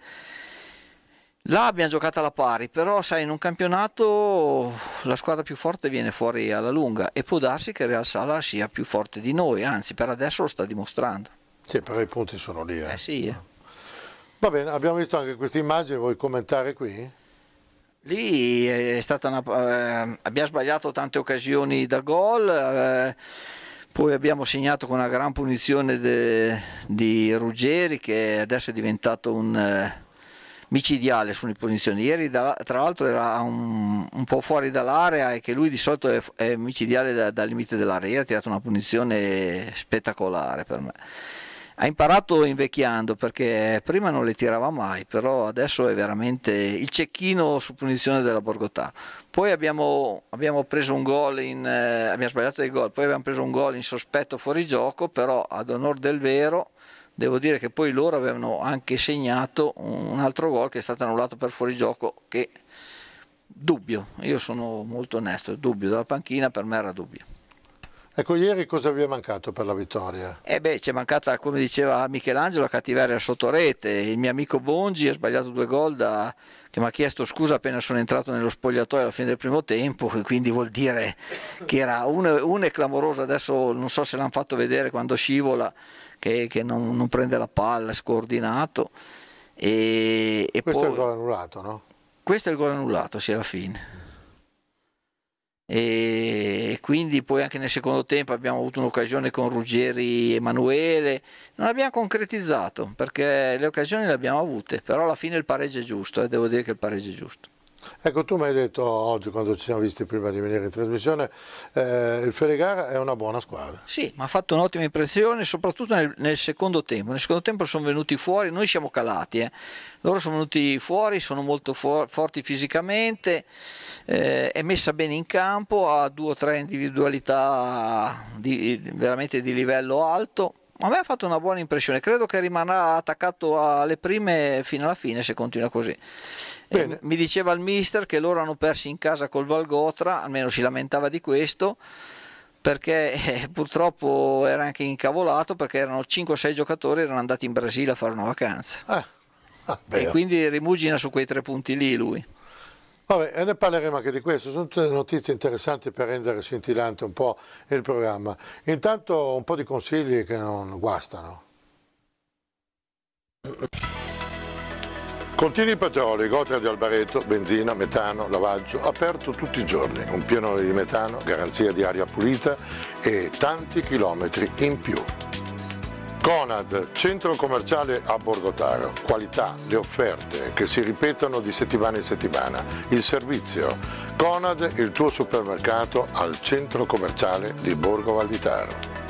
Là abbiamo giocato alla pari, però sai, in un campionato la squadra più forte viene fuori alla lunga e può darsi che Real Sala sia più forte di noi, anzi per adesso lo sta dimostrando. Sì, però i punti sono lì. Eh, eh sì. Eh. Va bene, abbiamo visto anche questa immagine, vuoi commentare qui? Lì è stata una... Eh, abbiamo sbagliato tante occasioni da gol. Eh, poi abbiamo segnato con una gran punizione de, di Ruggeri che adesso è diventato un eh, micidiale sulle punizioni. Ieri da, tra l'altro era un, un, po' fuori dall'area e che lui di solito è, è micidiale da, dal limite dell'area, ha tirato una punizione spettacolare per me ha imparato invecchiando perché prima non le tirava mai, però adesso è veramente il cecchino su punizione della Borgotà. Poi abbiamo, abbiamo, preso un gol in, eh, abbiamo sbagliato dei gol, poi abbiamo preso un gol in sospetto fuori gioco, però ad onor del vero devo dire che poi loro avevano anche segnato un altro gol che è stato annullato per fuori gioco che dubbio, io sono molto onesto, dubbio, dalla panchina per me era dubbio. Ecco, ieri cosa vi è mancato per la vittoria? Eh beh, ci è mancata, come diceva Michelangelo, la cattiveria sotto rete. Il mio amico Bongi ha sbagliato due gol da... che mi ha chiesto scusa appena sono entrato nello spogliatoio alla fine del primo tempo, quindi vuol dire che era uno, uno è clamoroso, adesso non so se l'hanno fatto vedere quando scivola, che, che non, non, prende la palla, è scoordinato. E, e Questo poi... è il gol annullato, no? Questo è il gol annullato, sì, alla fine e quindi poi anche nel secondo tempo abbiamo avuto un'occasione con Ruggeri Emanuele non abbiamo concretizzato perché le occasioni le abbiamo avute però alla fine il pareggio è giusto e eh, devo dire che il pareggio è giusto Ecco, tu mi hai detto oggi, quando ci siamo visti prima di venire in trasmissione, eh, il Ferregara è una buona squadra. Sì, mi ha fatto un'ottima impressione, soprattutto nel, nel, secondo tempo. Nel secondo tempo sono venuti fuori, noi siamo calati, eh. loro sono venuti fuori, sono molto for forti fisicamente, eh, è messa bene in campo, ha due o tre individualità di, veramente di livello alto a me ha fatto una buona impressione. Credo che rimarrà attaccato alle prime fino alla fine se continua così. Eh, mi diceva il mister che loro hanno perso in casa col Valgotra, almeno si lamentava di questo, perché eh, purtroppo era anche incavolato perché erano 5-6 giocatori erano andati in Brasile a fare una vacanza. Ah. Ah, e quindi rimugina su quei tre punti lì lui. Vabbè, e ne parleremo anche di questo, sono tutte notizie interessanti per rendere scintillante un po' il programma. Intanto un po' di consigli che non guastano. Contini Petroli, Gotra di Albareto, benzina, metano, lavaggio, aperto tutti i giorni, un pieno di metano, garanzia di aria pulita e tanti chilometri in più. Conad, centro commerciale a Borgotaro, qualità, le offerte che si ripetono di settimana in settimana, il servizio. Conad, il tuo supermercato al centro commerciale di Borgo Valditaro.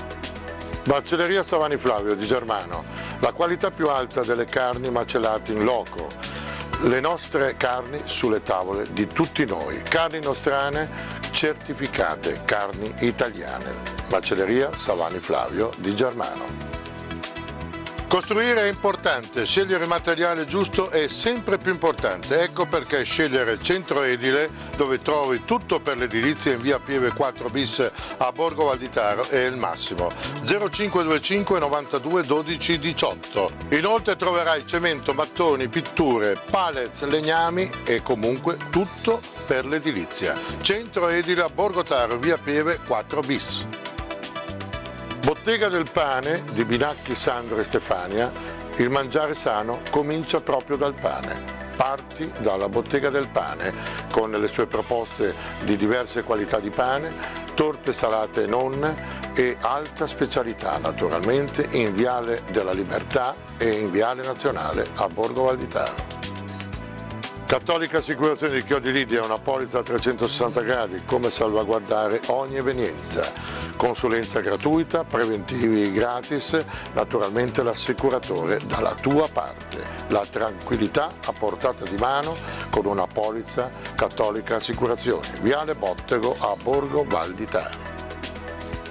Macelleria Savani Flavio di Germano, la qualità più alta delle carni macellate in loco, le nostre carni sulle tavole di tutti noi, carni nostrane certificate, carni italiane. Macelleria Savani Flavio di Germano. Costruire è importante, scegliere il materiale giusto è sempre più importante, ecco perché scegliere Centro Edile, dove trovi tutto per l'edilizia in via Pieve 4 bis a Borgo Valditaro è il massimo. 0525 92 12 18. Inoltre troverai cemento, mattoni, pitture, pallets, legnami e comunque tutto per l'edilizia. Centro Edile a Borgo Taro, via Pieve 4 bis. Bottega del pane di Binacchi, Sandro e Stefania, il mangiare sano comincia proprio dal pane. Parti dalla Bottega del pane con le sue proposte di diverse qualità di pane, torte salate e nonne e alta specialità naturalmente in Viale della Libertà e in Viale Nazionale a Borgo Valditaro. Cattolica Assicurazione di Chiodi Lidia è una polizza a 360 gradi, come salvaguardare ogni evenienza. Consulenza gratuita, preventivi gratis, naturalmente l'assicuratore dalla tua parte. La tranquillità a portata di mano con una polizza Cattolica Assicurazione. Viale Bottego a Borgo Val di Taro.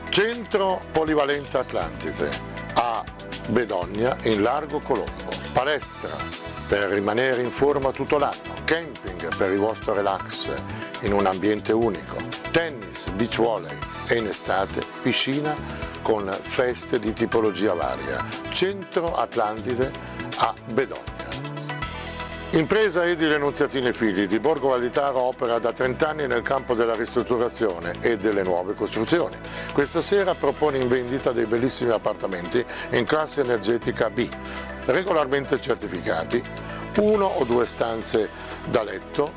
Centro Polivalente Atlantide a Bedogna in largo Colombo. Palestra per rimanere in forma tutto l'anno, camping per il vostro relax in un ambiente unico, tennis, beach volley e in estate piscina con feste di tipologia varia. Centro Atlantide a Bedogna. Impresa Edile Nunziatini Figli di Borgo Valitaro opera da 30 anni nel campo della ristrutturazione e delle nuove costruzioni. Questa sera propone in vendita dei bellissimi appartamenti in classe energetica B, regolarmente certificati, uno o due stanze da letto,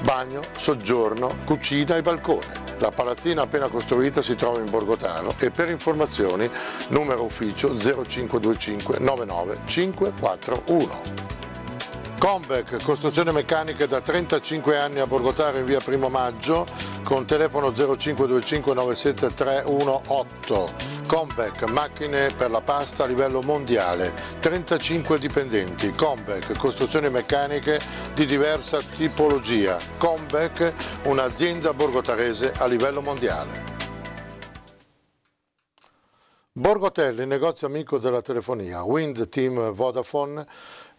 bagno, soggiorno, cucina e balcone. La palazzina appena costruita si trova in Borgotano e per informazioni numero ufficio 0525 99541. Combec, costruzione meccanica da 35 anni a Borgotaro in via Primo Maggio con telefono 0525 97318. Combec, macchine per la pasta a livello mondiale, 35 dipendenti. Combec, costruzioni meccaniche di diversa tipologia. Combec, un'azienda borgotarese a livello mondiale. Borgotelli, negozio amico della telefonia, Wind Team Vodafone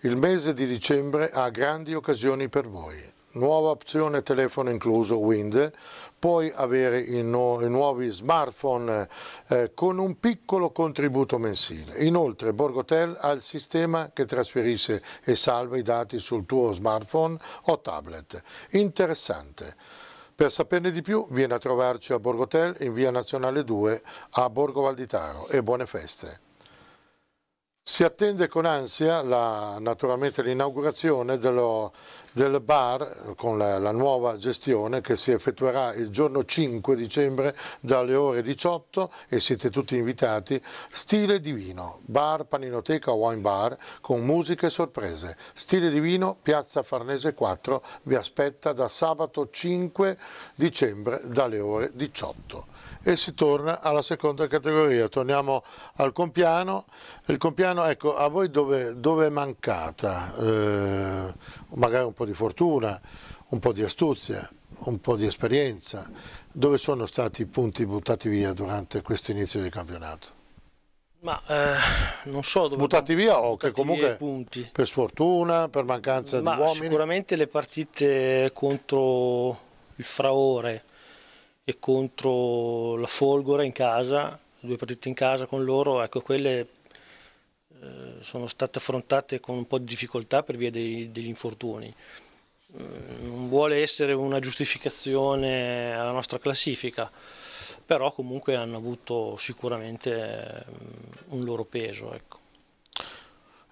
il mese di dicembre ha grandi occasioni per voi. Nuova opzione telefono incluso Wind, puoi avere i, nu i nuovi smartphone eh, con un piccolo contributo mensile. Inoltre Borgotel ha il sistema che trasferisce e salva i dati sul tuo smartphone o tablet. Interessante. Per saperne di più vieni a trovarci a Borgotel in via Nazionale 2 a Borgo Valditaro e buone feste. Si attende con ansia la, naturalmente l'inaugurazione dello del bar con la, la, nuova gestione che si effettuerà il giorno 5 dicembre dalle ore 18 e siete tutti invitati. Stile di vino, bar, paninoteca, wine bar con musica e sorprese. Stile di vino, piazza Farnese 4 vi aspetta da sabato 5 dicembre dalle ore 18 e si torna alla seconda categoria. Torniamo al compiano. Il compiano, ecco, a voi dove, dove è mancata? Eh, magari un po' po' di fortuna, un po' di astuzia, un po' di esperienza. Dove sono stati i punti buttati via durante questo inizio del campionato? Ma eh, non so dove. Buttati via o che comunque punti. per sfortuna, per mancanza Ma di uomini? Sicuramente le partite contro il Fraore e contro la Folgore in casa, due partite in casa con loro, ecco quelle eh, sono state affrontate con un po' di difficoltà per via dei, degli infortuni. Eh, non vuole essere una giustificazione alla nostra classifica, però comunque hanno avuto sicuramente mm, un loro peso. Ecco.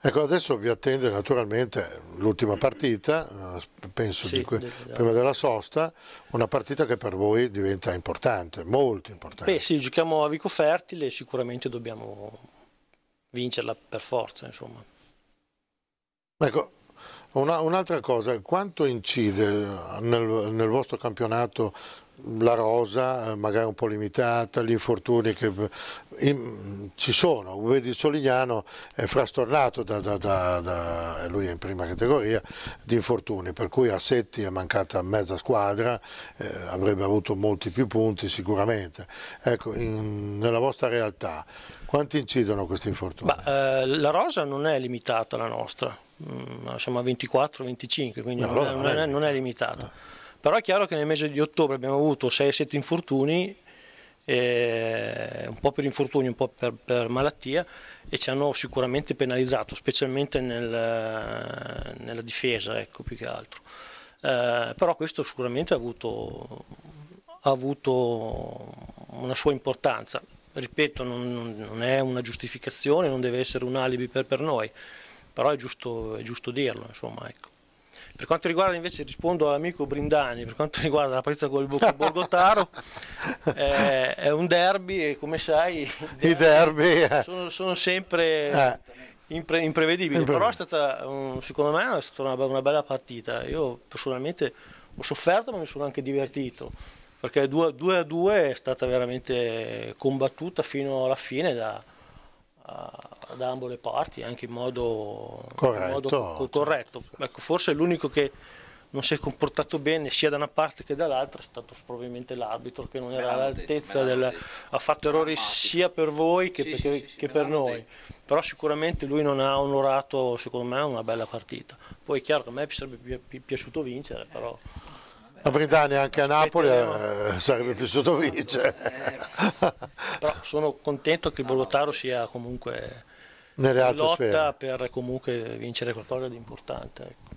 Ecco, adesso vi attende naturalmente l'ultima partita, eh, penso sì, que prima della sosta, una partita che per voi diventa importante, molto importante. Beh sì, giochiamo a Vico Fertile e sicuramente dobbiamo vincerla per forza. Insomma. Ecco, un'altra cosa, quanto incide nel, nel, vostro campionato la rosa eh, magari un po' limitata, gli infortuni che eh, in, ci sono, vedi Solignano è frastornato da, da, da, da, lui è in prima categoria di infortuni, per cui a Setti è mancata mezza squadra, eh, avrebbe avuto molti più punti sicuramente. Ecco, in, nella vostra realtà quanti incidono questi infortuni? Ma, eh, la rosa non è limitata la nostra, mm, siamo a 24-25, quindi no, non, è, non, è, non, è, limitata. No. Però è chiaro che nel mese di ottobre abbiamo avuto 6-7 infortuni, eh, un po' per infortuni, un po' per, per, malattia e ci hanno sicuramente penalizzato, specialmente nel, nella difesa, ecco, più che altro. Eh, però questo sicuramente ha avuto, ha avuto una sua importanza. Ripeto, non, non, è una giustificazione, non deve essere un alibi per, per noi, però è giusto, è giusto dirlo, insomma, ecco. Per quanto riguarda invece, rispondo all'amico Brindani, per quanto riguarda la partita con il Borgotaro, eh, è un derby e come sai i derby, eh. sono, sono sempre... Eh. Impre- imprevedibile. imprevedibile, però è stata um, secondo me è stata una, una bella partita, io personalmente ho sofferto ma mi sono anche divertito perché 2 a 2 è stata veramente combattuta fino alla fine da, da ambo le parti, anche in modo corretto. In modo corretto. Ecco, forse l'unico che non si è comportato bene sia da una parte che dall'altra è stato probabilmente l'arbitro che non era eh, all'altezza del... ha fatto errori sia per voi che, sì, per, sì, che, sì, che per noi detto. però sicuramente lui non ha onorato secondo me una bella partita poi è chiaro che a me sarebbe pi pi piaciuto vincere però la Britannia anche a Napoli eh, sarebbe piaciuto vincere. Eh, però sono contento che Bolotaro sia comunque Nelle in lotta sfere. per comunque vincere qualcosa di importante. Ecco.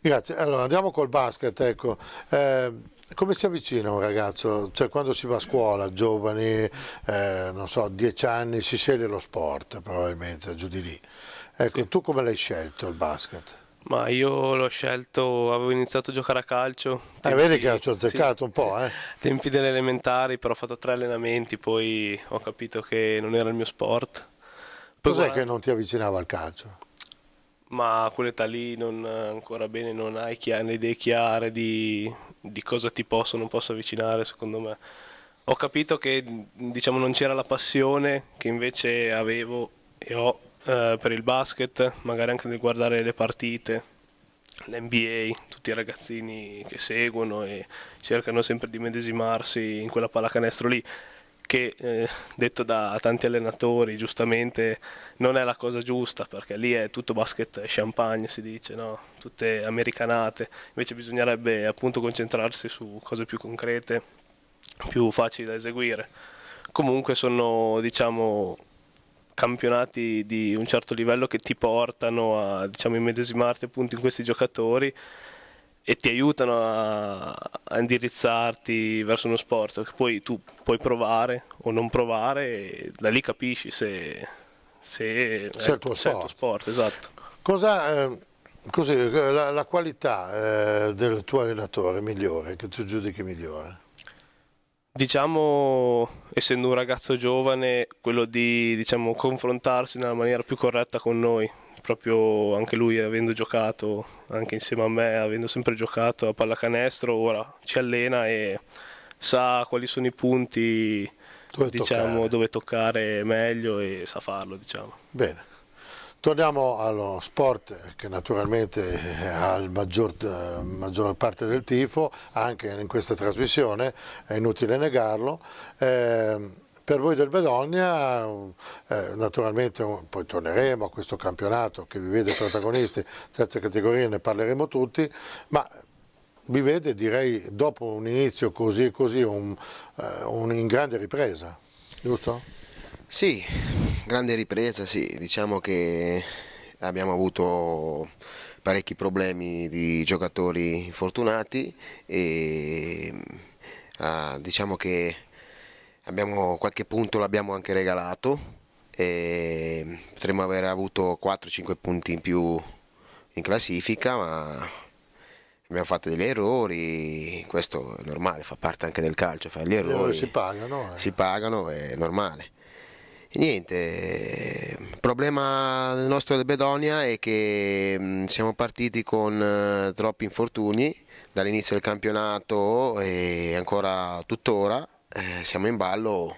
Grazie, allora andiamo col basket, ecco. eh, come si avvicina un ragazzo? Cioè, quando si va a scuola, giovani, eh, non so, dieci anni, si sceglie lo sport probabilmente, giù di lì. Ecco, sì. tu come l'hai scelto il basket? Ma io l'ho scelto, avevo iniziato a giocare a calcio. Eh, Tempi, eh, vedi che ci ho azzeccato sì, un po', eh. Tempi delle elementari, però ho fatto tre allenamenti, poi ho capito che non era il mio sport. Poi Cos'è guarda... che non ti avvicinava al calcio? Ma a quell'età lì non, ancora bene, non hai chiare, le idee chiare di, di cosa ti posso o non posso avvicinare, secondo me. Ho capito che diciamo, non c'era la passione che invece avevo e ho eh, per il basket, magari anche nel guardare le partite, l'NBA, tutti i ragazzini che seguono e cercano sempre di medesimarsi in quella pallacanestro lì che eh, detto da tanti allenatori giustamente non è la cosa giusta perché lì è tutto basket e champagne si dice, no? tutte americanate, invece bisognerebbe appunto concentrarsi su cose più concrete, più facili da eseguire. Comunque sono diciamo campionati di un certo livello che ti portano a diciamo, immedesimarti appunto in questi giocatori e ti aiutano a, a, indirizzarti verso uno sport che poi tu puoi provare o non provare e da lì capisci se, se è, il tuo, sport. tuo sport. esatto. Cosa, eh, così, la, la, qualità eh, del tuo allenatore migliore, che tu giudichi migliore? diciamo, essendo un ragazzo giovane, quello di diciamo, confrontarsi nella maniera più corretta con noi, proprio anche lui avendo giocato, anche insieme a me, avendo sempre giocato a pallacanestro, ora ci allena e sa quali sono i punti dove, diciamo, toccare. dove toccare meglio e sa farlo. Diciamo. Bene. Torniamo allo sport che naturalmente ha la maggior, eh, maggior, parte del tifo, anche in questa trasmissione, è inutile negarlo. Eh, per voi del Bedonia, eh, naturalmente poi torneremo a questo campionato che vi vede protagonisti, terza categoria, ne parleremo tutti, ma vi vede direi dopo un inizio così e così un, eh, un in grande ripresa, giusto? Sì, grande ripresa, sì, diciamo che abbiamo avuto parecchi problemi di giocatori infortunati e ah, diciamo che abbiamo, qualche punto l'abbiamo anche regalato e potremmo aver avuto 4-5 punti in più in classifica ma abbiamo fatto degli errori, questo è normale, fa parte anche del calcio, fare gli errori. Si pagano. Eh. Si pagano, è normale. Niente, il eh, problema del nostro del Bedonia è che mm, siamo partiti con eh, troppi infortuni dall'inizio del campionato e ancora tuttora eh, siamo in ballo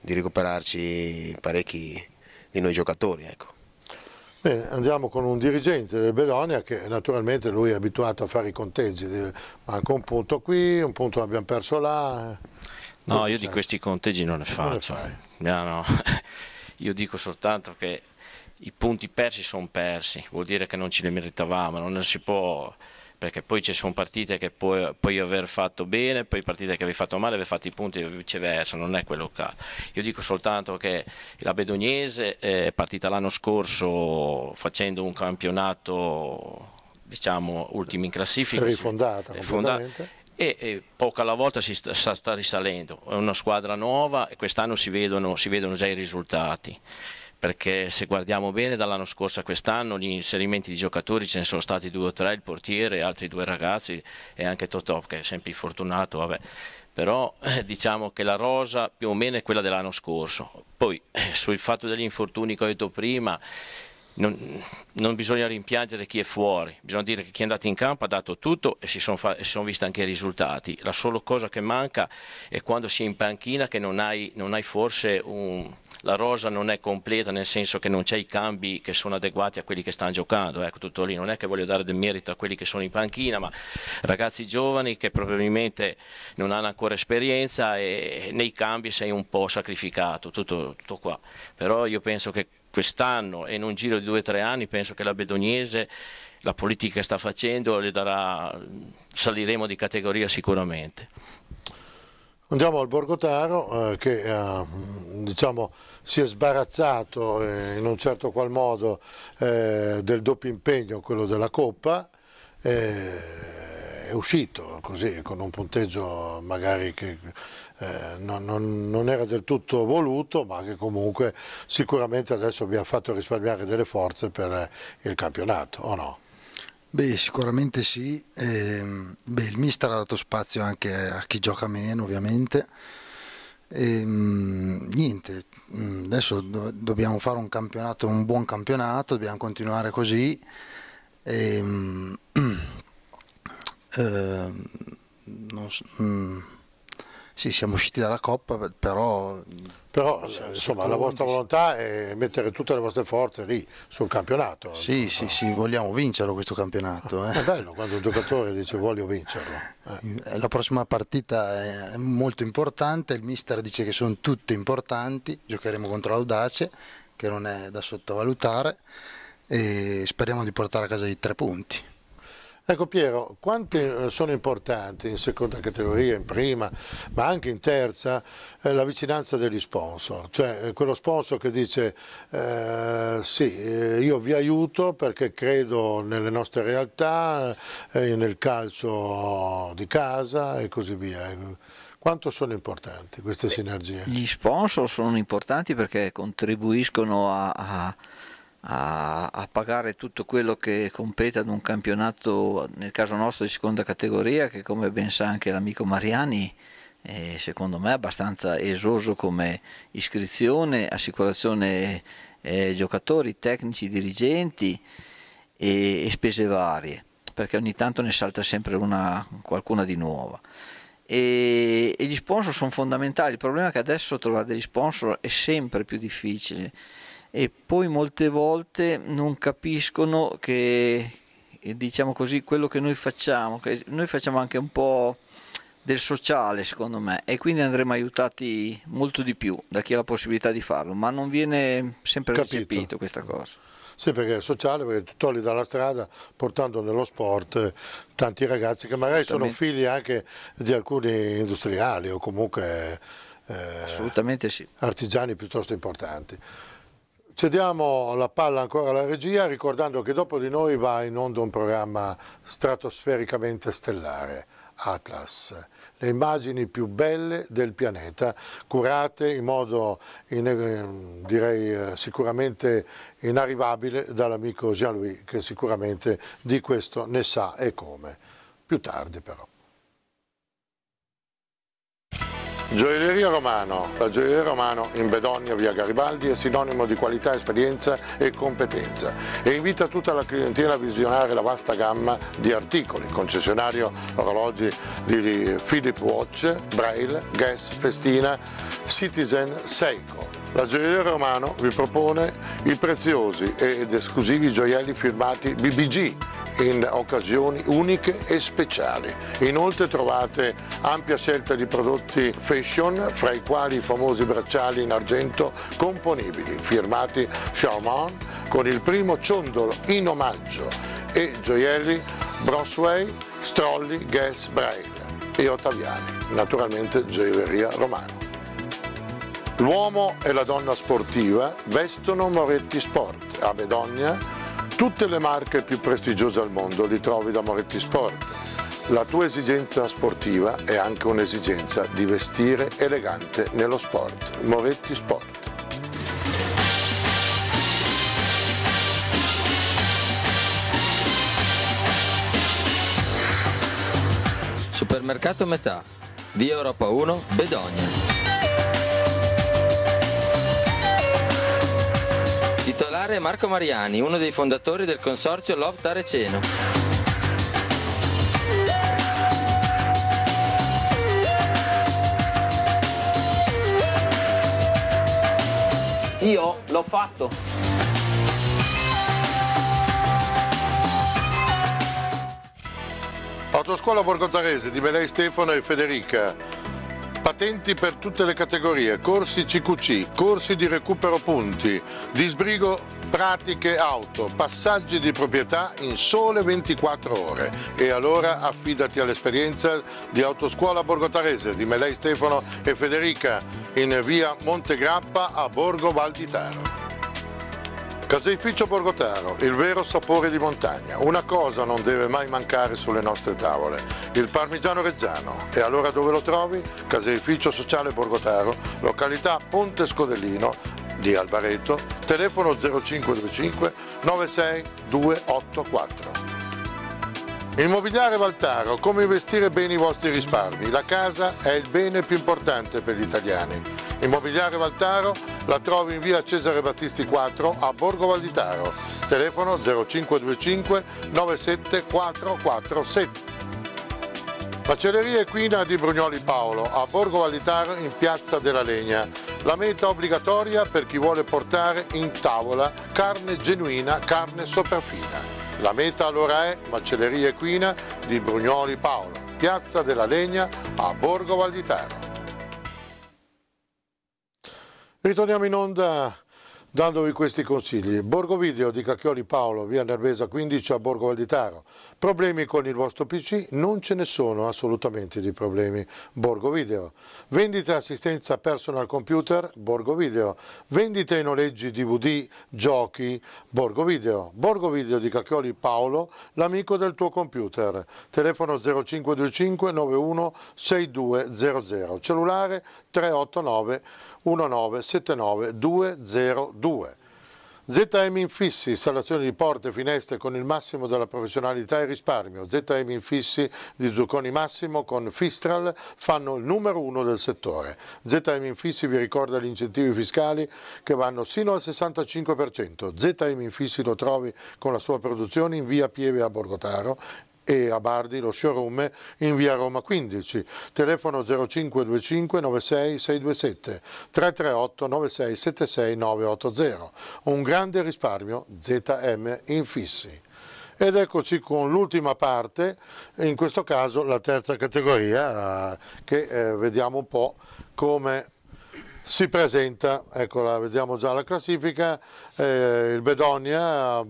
di recuperarci parecchi di noi giocatori. Ecco. Bene, andiamo con un dirigente del Bedonia che naturalmente lui è abituato a fare i conteggi, manca un punto qui, un punto abbiamo perso là. No, io di questi conteggi non ne faccio. No, no. Io dico soltanto che i punti persi sono persi, vuol dire che non ce li meritavamo, non si può perché poi ci sono partite che puoi, puoi, aver fatto bene, poi partite che avevi fatto male, avevi fatto i punti e viceversa, non è quello che io dico soltanto che la Bedognese è partita l'anno scorso facendo un campionato diciamo ultimi in classifica rifondata, rifondata e, e poco alla volta si sta, sta, risalendo, è una squadra nuova e quest'anno si vedono, si vedono già i risultati perché se guardiamo bene dall'anno scorso a quest'anno gli inserimenti di giocatori ce ne sono stati due o tre, il portiere, altri due ragazzi e anche Totò che è sempre infortunato, vabbè. però eh, diciamo che la rosa più o meno è quella dell'anno scorso. Poi eh, sul fatto degli infortuni che ho detto prima non, non, bisogna rimpiangere chi è fuori, bisogna dire che chi è andato in campo ha dato tutto e si sono son visti anche i risultati. La sola cosa che manca è quando si è in panchina che non hai, non hai forse un, la rosa non è completa nel senso che non c'è i cambi che sono adeguati a quelli che stanno giocando, ecco tutto lì, non è che voglio dare del merito a quelli che sono in panchina, ma ragazzi giovani che probabilmente non hanno ancora esperienza e nei cambi sei un po' sacrificato, tutto, tutto qua. Però io penso che quest'anno e in un giro di due o tre anni penso che la Bedognese la politica che sta facendo le darà, saliremo di categoria sicuramente. Andiamo al Borgotaro eh, che eh, diciamo, si è sbarazzato eh, in un certo qual modo eh, del doppio impegno, quello della Coppa, eh, è uscito così con un punteggio magari che eh, non, non, era del tutto voluto ma che comunque sicuramente adesso vi ha fatto risparmiare delle forze per il campionato o no? Beh sicuramente sì, eh, beh, il mister ha dato spazio anche a chi gioca meno ovviamente. E, ehm, niente, mm, adesso do dobbiamo fare un campionato, un buon campionato, dobbiamo continuare così. E, ehm, eh, non, mm, sì, siamo usciti dalla Coppa, però... Però insomma, la vostra volontà è mettere tutte le vostre forze lì sul campionato. Sì, no? sì, sì, vogliamo vincerlo questo campionato. Ah, eh. È bello quando un giocatore dice voglio vincerlo. Eh. Mm, eh. La prossima partita è molto importante, il mister dice che sono tutte importanti, giocheremo contro l'Audace, che non è da sottovalutare, e speriamo di portare a casa i tre punti. Ecco Piero, quante eh, sono importanti in seconda categoria, in prima, ma anche in terza, eh, la vicinanza degli sponsor, cioè eh, quello sponsor che dice eh, sì, io vi aiuto perché credo nelle nostre realtà, nel calcio di casa e così via. Quanto sono importanti queste Beh, sinergie? Gli sponsor sono importanti perché contribuiscono a, a a, a, pagare tutto quello che compete ad un campionato, nel caso nostro, di seconda categoria, che come ben sa anche l'amico Mariani, eh, secondo me è abbastanza esoso come iscrizione, assicurazione eh, giocatori, tecnici, dirigenti e, e, spese varie, perché ogni tanto ne salta sempre una, qualcuna di nuova. E, e gli sponsor sono fondamentali, il problema è che adesso trovare degli sponsor è sempre più difficile e poi molte volte non capiscono che eh, diciamo così quello che noi facciamo, che noi facciamo anche un po' del sociale secondo me e quindi andremo aiutati molto di più da chi ha la possibilità di farlo, ma non viene sempre Capito. recepito questa cosa. Sì, perché è sociale, perché ti togli dalla strada portando nello sport eh, tanti ragazzi che magari sono figli anche di alcuni industriali o comunque eh, artigiani piuttosto importanti. Cediamo la palla ancora alla regia ricordando che dopo di noi va in onda un programma stratosfericamente stellare, Atlas, le immagini più belle del pianeta, curate in modo in, eh, direi eh, sicuramente inarrivabile dall'amico Jean-Louis che sicuramente di questo ne sa e come. Più tardi però. Gioielleria Romano. La gioielleria Romano in Bedonia via Garibaldi, è sinonimo di qualità, esperienza e competenza e invita tutta la clientela a visionare la vasta gamma di articoli, concessionario orologi di Philip Watch, Braille, Guess, Festina, Citizen, Seiko. La gioielleria Romano vi propone i preziosi ed esclusivi gioielli firmati BBG in occasioni uniche e speciali. Inoltre trovate ampia scelta di prodotti fashion, fra i quali i famosi bracciali in argento componibili, firmati Charmant con il primo ciondolo in omaggio e gioielli Brosway, Strolli, Guess, Braille e Ottaviani, naturalmente gioielleria romana. L'uomo e la donna sportiva vestono Moretti Sport. A Vedogna tutte le marche più prestigiose al mondo li trovi da Moretti Sport. La tua esigenza sportiva è anche un'esigenza di vestire elegante nello sport. Moretti Sport. Supermercato Metà, via Europa 1, Bedogna. particolare è Marco Mariani, uno dei fondatori del consorzio Love Tareceno. Io l'ho fatto. Autoscuola Borgontarese di Belei Stefano e Federica Patenti per tutte le categorie, corsi CQC, corsi di recupero punti, disbrigo pratiche auto, passaggi di proprietà in sole 24 ore. E allora affidati all'esperienza di Autoscuola Borgotarese di Melei Stefano e Federica in via Montegrappa a Borgo Val di Taro. Caseificio Borgotaro, il vero sapore di montagna. Una cosa non deve mai mancare sulle nostre tavole, il parmigiano reggiano. E allora dove lo trovi? Caseificio Sociale Borgotaro, località Ponte Scodellino di Albareto, telefono 0525 96284. Immobiliare Valtaro, come investire bene i vostri risparmi? La casa è il bene più importante per gli italiani. Immobiliare Valtaro la trovi in via Cesare Battisti 4 a Borgo Valditaro, telefono 0525 97447. Macelleria Equina di Brugnoli Paolo a Borgo Valditaro in piazza della Legna. La meta obbligatoria per chi vuole portare in tavola carne genuina, carne sopraffina. La meta allora è Macelleria Equina di Brugnoli Paolo, piazza della Legna a Borgo Valditaro. Ritorniamo in onda dandovi questi consigli. Borgo Video di Cacchioli Paolo, via Nervesa 15 a Borgo Valditaro. Problemi con il vostro PC? Non ce ne sono assolutamente di problemi. Borgo Video. Vendita e assistenza personal computer? Borgo Video. Vendita e noleggi DVD, giochi? Borgo Video. Borgo Video di Cacchioli Paolo, l'amico del tuo computer. Telefono 0525 91 6200. Cellulare 389 1979202. ZM Infissi, installazione di porte e finestre con il massimo della professionalità e risparmio. ZM Infissi di Zucconi Massimo con Fistral fanno il numero uno del settore. ZM Infissi vi ricorda gli incentivi fiscali che vanno sino al 65%. ZM Infissi lo trovi con la sua produzione in via Pieve a Borgotaro e a Bardi lo showroom in via Roma 15, telefono 0525 96 627 338 96 76 980. Un grande risparmio ZM infissi. Ed eccoci con l'ultima parte, in questo caso la terza categoria, che eh, vediamo un po' come si presenta. Eccola, vediamo già la classifica. Eh, il Bedonia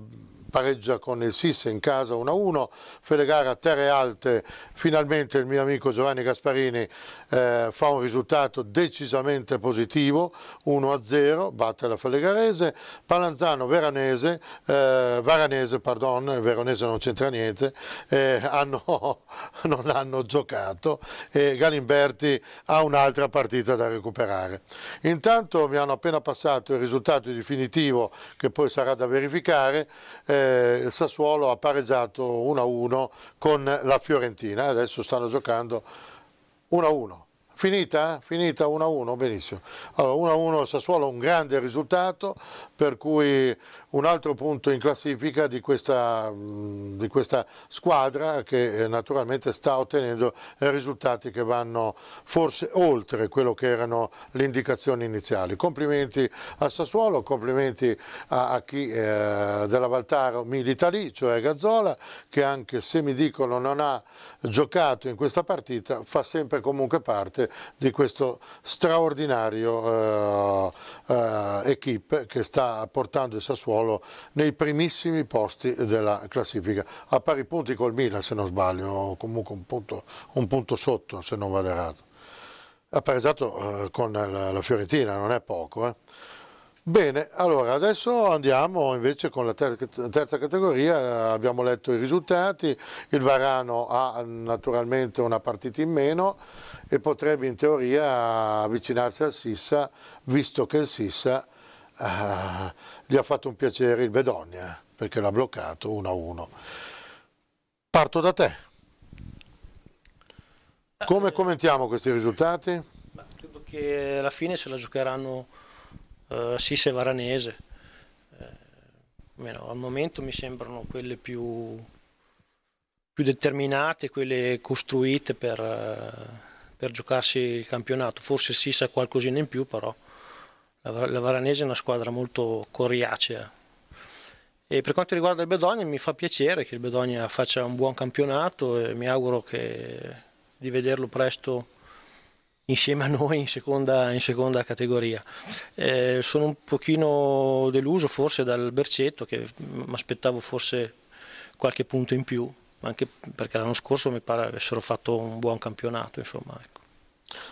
pareggia con il Sisse in casa 1-1, gara a terre alte, finalmente il mio amico Giovanni Gasparini eh, fa un risultato decisamente positivo, 1-0, batte la Federgarese, Palanzano Veranese, eh, Varanese, pardon, Veronese non c'entra niente, eh, hanno, non hanno giocato e Galimberti ha un'altra partita da recuperare. Intanto mi hanno appena passato il risultato definitivo che poi sarà da verificare, eh, eh, il Sassuolo ha pareggiato 1-1 con la Fiorentina, adesso stanno giocando 1-1. Finita? Finita 1-1, benissimo. Allora 1-1 Sassuolo un grande risultato, per cui un altro punto in classifica di questa, mm, di questa squadra che eh, naturalmente sta ottenendo eh, risultati che vanno forse oltre quello che erano le indicazioni iniziali. Complimenti a Sassuolo, complimenti a, a chi eh, della Valtaro milita lì, cioè Gazzola, che anche se mi dicono non ha giocato in questa partita fa sempre comunque parte di questo straordinario eh, eh, equipe che sta portando il Sassuolo nei primissimi posti della classifica, a pari punti col Milan se non sbaglio, o comunque un punto, un punto sotto se non vado errato. Ha pareggiato eh, con la, la Fiorentina, non è poco. Eh. Bene, allora adesso andiamo invece con la terza categoria, abbiamo letto i risultati, il Varano ha naturalmente una partita in meno e potrebbe in teoria avvicinarsi al Sissa, visto che il Sissa eh, gli ha fatto un piacere il Bedonia, perché l'ha bloccato 1-1. Parto da te. Come commentiamo questi risultati? Beh, credo che alla fine se la giocheranno eh, Sisse Varanese. Eh, meno, al momento mi sembrano quelle più, più determinate, quelle costruite per, eh, per, giocarsi il campionato. Forse Sisse ha qualcosina in più, però la, la Varanese è una squadra molto coriacea. E per quanto riguarda il Bedogna mi fa piacere che il Bedogna faccia un buon campionato e mi auguro che, di vederlo presto insieme a noi in seconda, in seconda categoria. Eh, sono un pochino deluso forse dal Bercetto che mi aspettavo forse qualche punto in più, anche perché l'anno scorso mi pare avessero fatto un buon campionato. Insomma, ecco.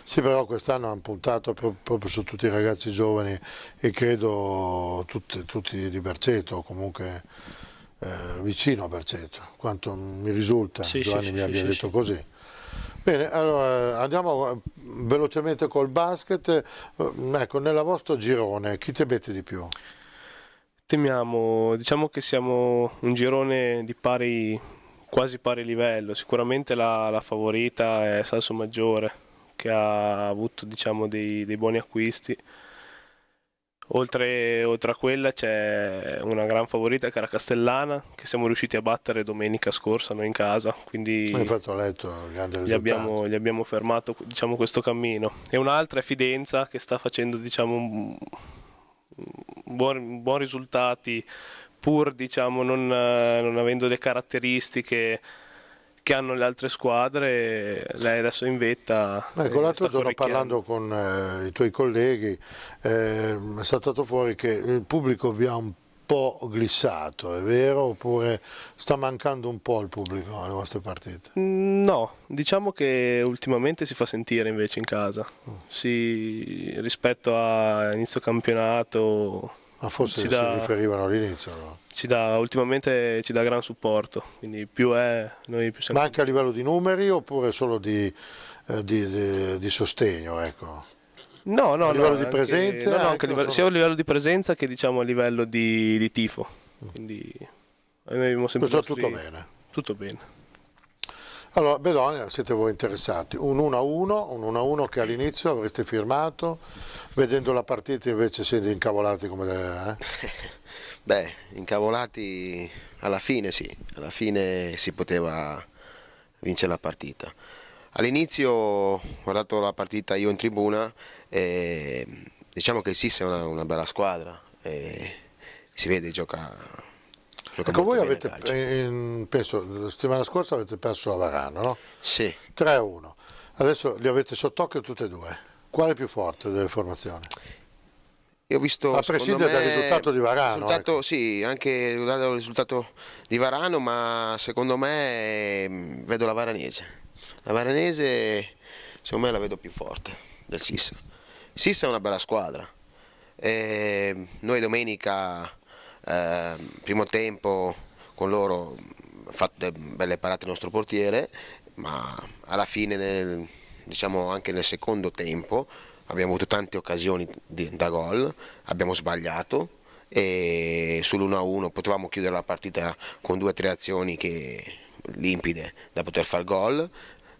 Sì, però quest'anno hanno puntato proprio su tutti i ragazzi giovani e credo tutti, tutti di Berceto, comunque eh, vicino a Berceto, quanto mi risulta, sì, Giovanni sì, mi sì, abbia detto così. Bene, allora andiamo eh, velocemente col basket. Eh, ecco, nella vostra girone chi temete di più? Temiamo, diciamo che siamo un girone di pari, quasi pari livello. Sicuramente la, la favorita è Salso Maggiore che ha avuto diciamo, dei, dei buoni acquisti Oltre, oltre, a quella c'è una gran favorita che era Castellana, che siamo riusciti a battere domenica scorsa noi in casa, quindi fatto, letto, gli, abbiamo, gli, abbiamo, fermato diciamo, questo cammino. E un'altra è Fidenza che sta facendo diciamo, buoni, buoni risultati pur diciamo, non, non avendo le caratteristiche che hanno le altre squadre, lei adesso in vetta. Ecco, l'altro giorno parlando con eh, i tuoi colleghi eh, è saltato fuori che il pubblico vi ha un po' glissato, è vero? Oppure sta mancando un po' il pubblico alle vostre partite? Mm, no, diciamo che ultimamente si fa sentire invece in casa, mm. si, rispetto a inizio campionato ma forse ci dà, riferivano all'inizio, no? Ci dà, ultimamente ci dà gran supporto, quindi più è, noi più siamo... Ma anche a livello di numeri oppure solo di, eh, di, di, di sostegno, ecco? No, no, a livello no, di presenza? Eh, anche, no, anche livello, sono... sia a livello di presenza che diciamo a livello di, tifo, mm. quindi... Noi abbiamo sempre... Tutto bene? Tutto bene. Allora, Bedonia siete voi interessati, un 1-1, un 1-1 che all'inizio avreste firmato, vedendo la partita invece siete incavolati come... Eh? Beh, incavolati alla fine sì, alla fine si poteva vincere la partita. All'inizio ho guardato la partita io in tribuna e diciamo che il Sissa è una, una bella squadra, si vede gioca Ecco, ecco, voi avete, in, penso, la settimana scorsa avete perso a Varano, no? Sì. 3-1. Adesso li avete sott'occhio tutti e due. Quale è più forte delle formazioni? Io ho visto, a prescindere dal risultato di Varano. Risultato, ecco. Sì, anche dal risultato di Varano, ma secondo me mm, vedo la Varanese. La Varanese secondo me la vedo più forte del Sissa. Sissa è una bella squadra. E ehm, noi domenica eh, primo tempo con loro ha fatto belle parate il nostro portiere, ma alla fine nel, diciamo anche nel secondo tempo abbiamo avuto tante occasioni di, da gol, abbiamo sbagliato e sull'1-1 potevamo chiudere la partita con due o tre azioni che, limpide da poter far gol,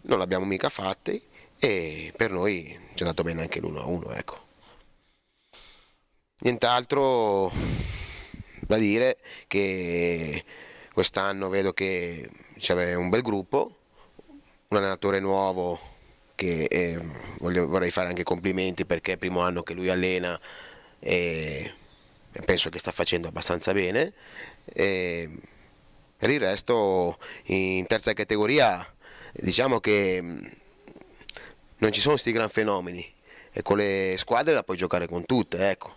non l'abbiamo mica fatte e per noi ci è andato bene anche l'1-1. Ecco. Nient'altro da dire che quest'anno vedo che c'è un bel gruppo, un allenatore nuovo che eh, voglio, vorrei fare anche complimenti perché è il primo anno che lui allena e penso che sta facendo abbastanza bene. E per il resto in terza categoria diciamo che mm, non ci sono questi gran fenomeni e con le squadre la puoi giocare con tutte, ecco.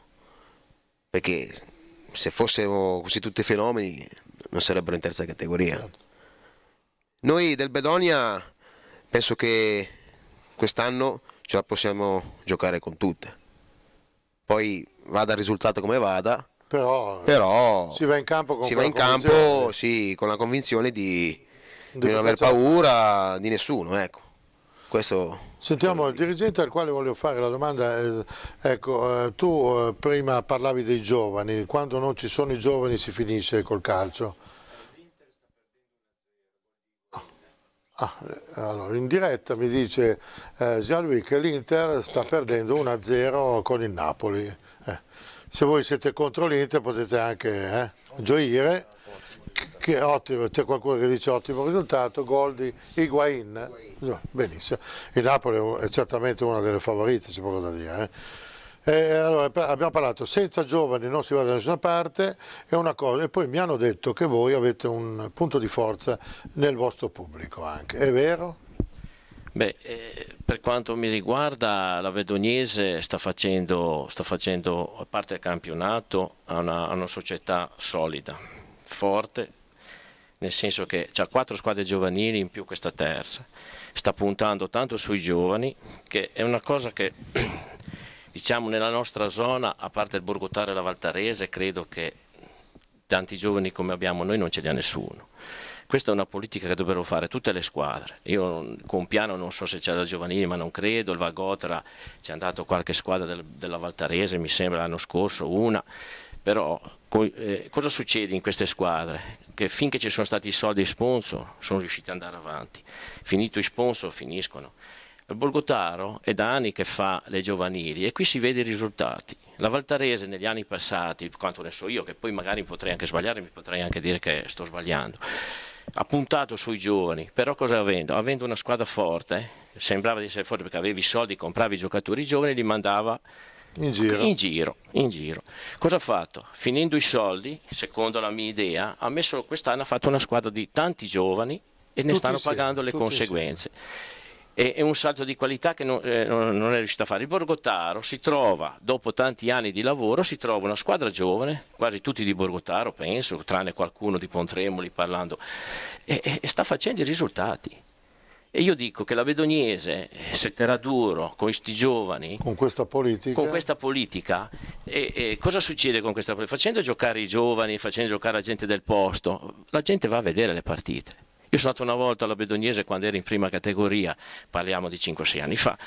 Perché se fossero così tutti fenomeni non sarebbero in terza categoria. Noi del Bedonia penso che quest'anno ce la possiamo giocare con tutte. Poi vada il risultato come vada, però, però si va in campo con, in campo, sì, con la convinzione di, di non aver paura di nessuno. Ecco. Questo... Sentiamo il dirigente al quale voglio fare la domanda, eh, ecco, eh, tu eh, prima parlavi dei giovani, quando non ci sono i giovani si finisce col calcio. Ah, allora, in diretta mi dice eh, Gianluca che l'Inter sta perdendo 1-0 con il Napoli. Eh, se voi siete contro l'Inter potete anche eh, gioire che ottimo, c'è qualcuno che dice ottimo risultato, gol di Higuain, benissimo, il Napoli è certamente una delle favorite, c'è poco da dire. Eh? E, allora, abbiamo parlato senza giovani non si va da nessuna parte è una cosa, e poi mi hanno detto che voi avete un punto di forza nel vostro pubblico anche, è vero? Beh, eh, per quanto mi riguarda la Vedognese sta facendo, sta facendo, parte del campionato, ha una, una società solida, forte, nel senso che ha quattro squadre giovanili in più questa terza, sta puntando tanto sui giovani, che è una cosa che diciamo nella nostra zona, a parte il Borgotare e la Valtarese, credo che tanti giovani come abbiamo noi non ce li ha nessuno. Questa è una politica che dovrebbero fare tutte le squadre. Io con Piano non so se c'è la Giovanini, ma non credo. Il Vagotra ci è andato qualche squadra del, della Valtarese, mi sembra l'anno scorso, una. Però eh, cosa succede in queste squadre? Che finché ci sono stati i soldi sponsor sono riusciti ad andare avanti, finito i sponsor finiscono. Il Borgotaro è da anni che fa le giovanili e qui si vede i risultati. La Valtarese negli anni passati, quanto ne so io, che poi magari potrei anche sbagliare, mi potrei anche dire che sto sbagliando, ha puntato sui giovani, però cosa avendo? Avendo una squadra forte, eh, sembrava di essere forte perché avevi soldi, compravi i giocatori giovani, e li mandava in giro. in giro. In giro, Cosa ha fatto? Finendo i soldi, secondo la mia idea, ha messo quest'anno ha fatto una squadra di tanti giovani e ne tutti stanno insieme, pagando le conseguenze. È, è un salto di qualità che non, eh, non, è riuscito a fare. Il Borgotaro si trova, dopo tanti anni di lavoro, si trova una squadra giovane, quasi tutti di Borgotaro penso, tranne qualcuno di Pontremoli parlando, e, e sta facendo i risultati. E io dico che la se terrà duro con questi giovani. Con questa politica. Con questa politica e, e cosa succede con questa politica? Facendo giocare i giovani, facendo giocare la gente del posto, la gente va a vedere le partite. Io sono stato una volta alla all'Avedoniese quando ero in prima categoria, parliamo di 5-6 anni fa,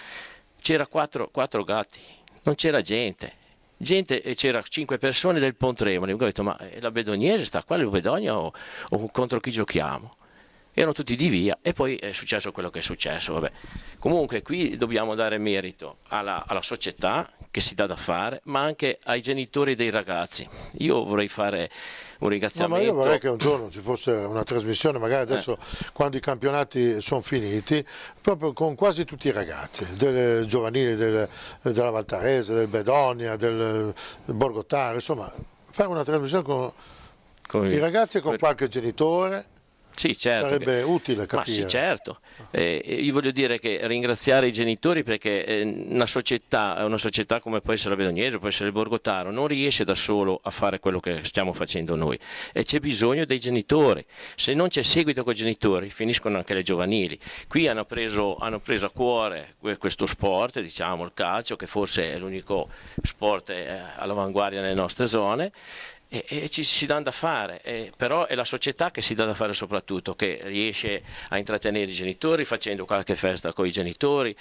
c'era 4, 4 gatti, non c'era gente, gente, eh, c'era cinque persone del Pontremoli, ho detto ma eh, la Bedoniese sta qua, il Bedogna o, o contro chi giochiamo? erano tutti di via e poi è successo quello che è successo. Vabbè. Comunque qui dobbiamo dare merito alla, alla, società che si dà da fare, ma anche ai genitori dei ragazzi. Io vorrei fare un ringraziamento. No, ma io vorrei che un giorno ci fosse una trasmissione, magari adesso eh. quando i campionati sono finiti, proprio con quasi tutti i ragazzi, delle giovanili delle, della Valtarese, del Bedonia, del, del Borgotaro, insomma, fare una trasmissione con, con i ragazzi e con qualche genitore sì, certo. Sarebbe utile capire. Ma sì, certo. Eh, eh, io voglio dire che ringraziare i genitori perché eh, una società, una società come può essere la Bedognese, può essere il Borgotaro, non riesce da solo a fare quello che stiamo facendo noi e c'è bisogno dei genitori. Se non c'è seguito con i genitori finiscono anche le giovanili. Qui hanno preso, hanno preso a cuore questo sport, diciamo il calcio, che forse è l'unico sport eh, all'avanguardia nelle nostre zone e, e, ci si dà da fare, e, però è la società che si dà da fare soprattutto, che riesce a intrattenere i genitori facendo qualche festa con i genitori,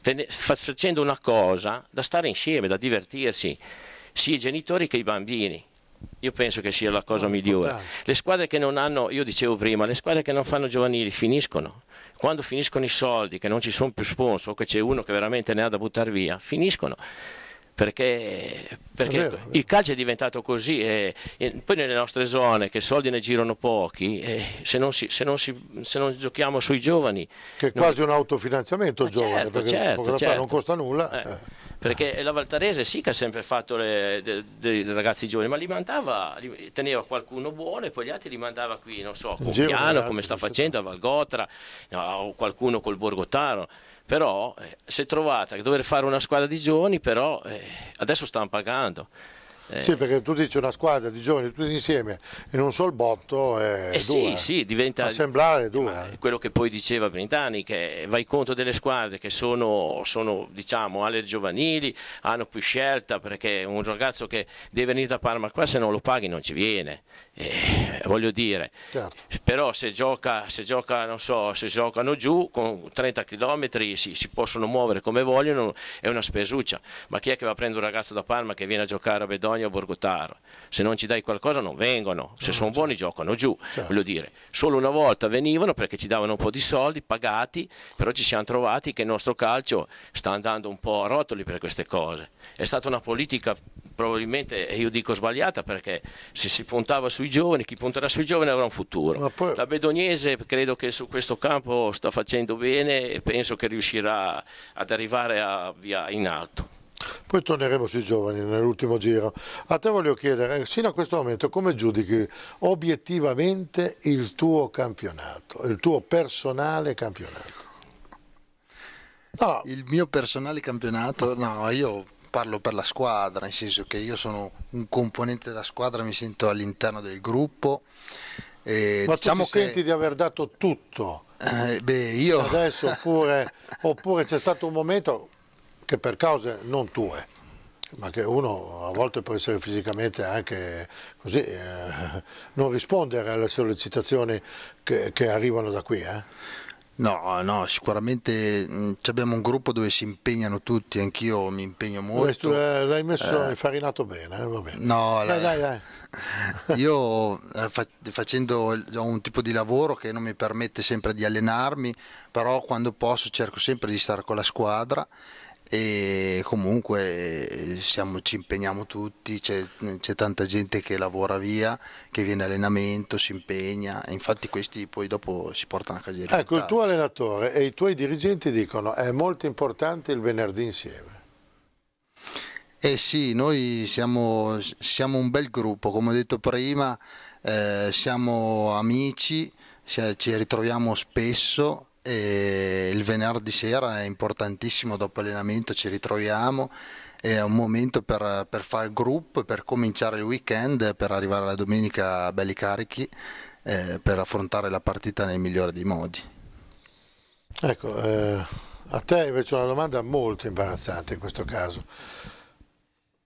tene, facendo una cosa da stare insieme, da divertirsi, sia i genitori che i bambini. Io penso che sia la cosa no, migliore. Importante. Le squadre che non hanno, io dicevo prima, le squadre che non fanno giovanili finiscono. Quando finiscono i soldi, che non ci sono più sponsor, che c'è uno che veramente ne ha da buttare via, finiscono perché, perché vero, il calcio è diventato così e, e, poi nelle nostre zone che soldi ne girano pochi se non, si, se, non si, se, non giochiamo sui giovani che è quasi non... un autofinanziamento Ma giovane certo, perché certo, certo. non costa nulla eh. Eh perché la Valtarese sì che ha sempre fatto dei ragazzi giovani, ma li mandava, li, teneva qualcuno buono e poi gli altri li mandava qui, non so, a Compiano, come sta facendo, a Valgotra, o qualcuno col Borgotaro però eh, si è trovata a dover fare una squadra di giovani, però eh, adesso stanno pagando. Eh. Sì, perché tu dici una squadra di giovani tutti insieme in un sol botto è eh dura. Sì, diventa... sembrare eh, dura. Eh. Quello che poi diceva Brintani che vai contro delle squadre che sono, sono diciamo, alle giovanili, hanno più scelta, perché un ragazzo che deve venire da Parma qua se non lo paghi non ci viene. Eh, voglio dire, certo. però se, gioca, se, gioca, so, se giocano giù con 30 km si, si, possono muovere come vogliono, è una spesuccia. Ma chi è che va a prendere un ragazzo da Parma che viene a giocare a Bedogna Bologna o Borgotaro. Se non ci dai qualcosa non vengono, se no, ah, sono buoni certo. giocano giù, certo. voglio dire. Solo una volta venivano perché ci davano un po' di soldi, pagati, però ci siamo trovati che il nostro calcio sta andando un po' a rotoli per queste cose. È stata una politica probabilmente, io dico sbagliata, perché se si puntava sui giovani, chi punterà sui giovani avrà un futuro. Poi... La Bedognese credo che su questo campo sta facendo bene e penso che riuscirà ad arrivare a, via in alto. Poi torneremo sui giovani nell'ultimo giro. A te voglio chiedere, fino eh, a questo momento, come giudichi obiettivamente il tuo campionato, il tuo personale campionato? No. Il mio personale campionato, no, io parlo per la squadra, nel senso che io sono un componente della squadra, mi sento all'interno del gruppo. E Ma diciamo tu ti che... di aver dato tutto? Eh, beh, io... Adesso oppure, oppure c'è stato un momento, che per cause non tue, ma che uno a volte può essere fisicamente anche così, eh, non rispondere alle sollecitazioni che, che arrivano da qui. Eh. No, no, sicuramente mh, mm, abbiamo un gruppo dove si impegnano tutti, anch'io mi impegno molto. Questo, eh, l'hai messo, eh, farinato bene, eh, va bene. No, dai, la... dai, dai. Io eh, fa, facendo ho un tipo di lavoro che non mi permette sempre di allenarmi, però quando posso cerco sempre di stare con la squadra e comunque siamo, ci impegniamo tutti, c'è, c'è, tanta gente che lavora via, che viene allenamento, si impegna, e infatti questi poi dopo si portano a casa Ecco, il tuo allenatore e i tuoi dirigenti dicono è molto importante il venerdì insieme. Eh sì, noi siamo, siamo un bel gruppo, come ho detto prima, eh, siamo amici, ci ritroviamo spesso e il venerdì sera è importantissimo, dopo allenamento ci ritroviamo, è un momento per, per fare gruppo, per cominciare il weekend, per arrivare la domenica belli carichi, eh, per affrontare la partita nel migliore dei modi. Ecco, eh, a te invece una domanda molto imbarazzante in questo caso.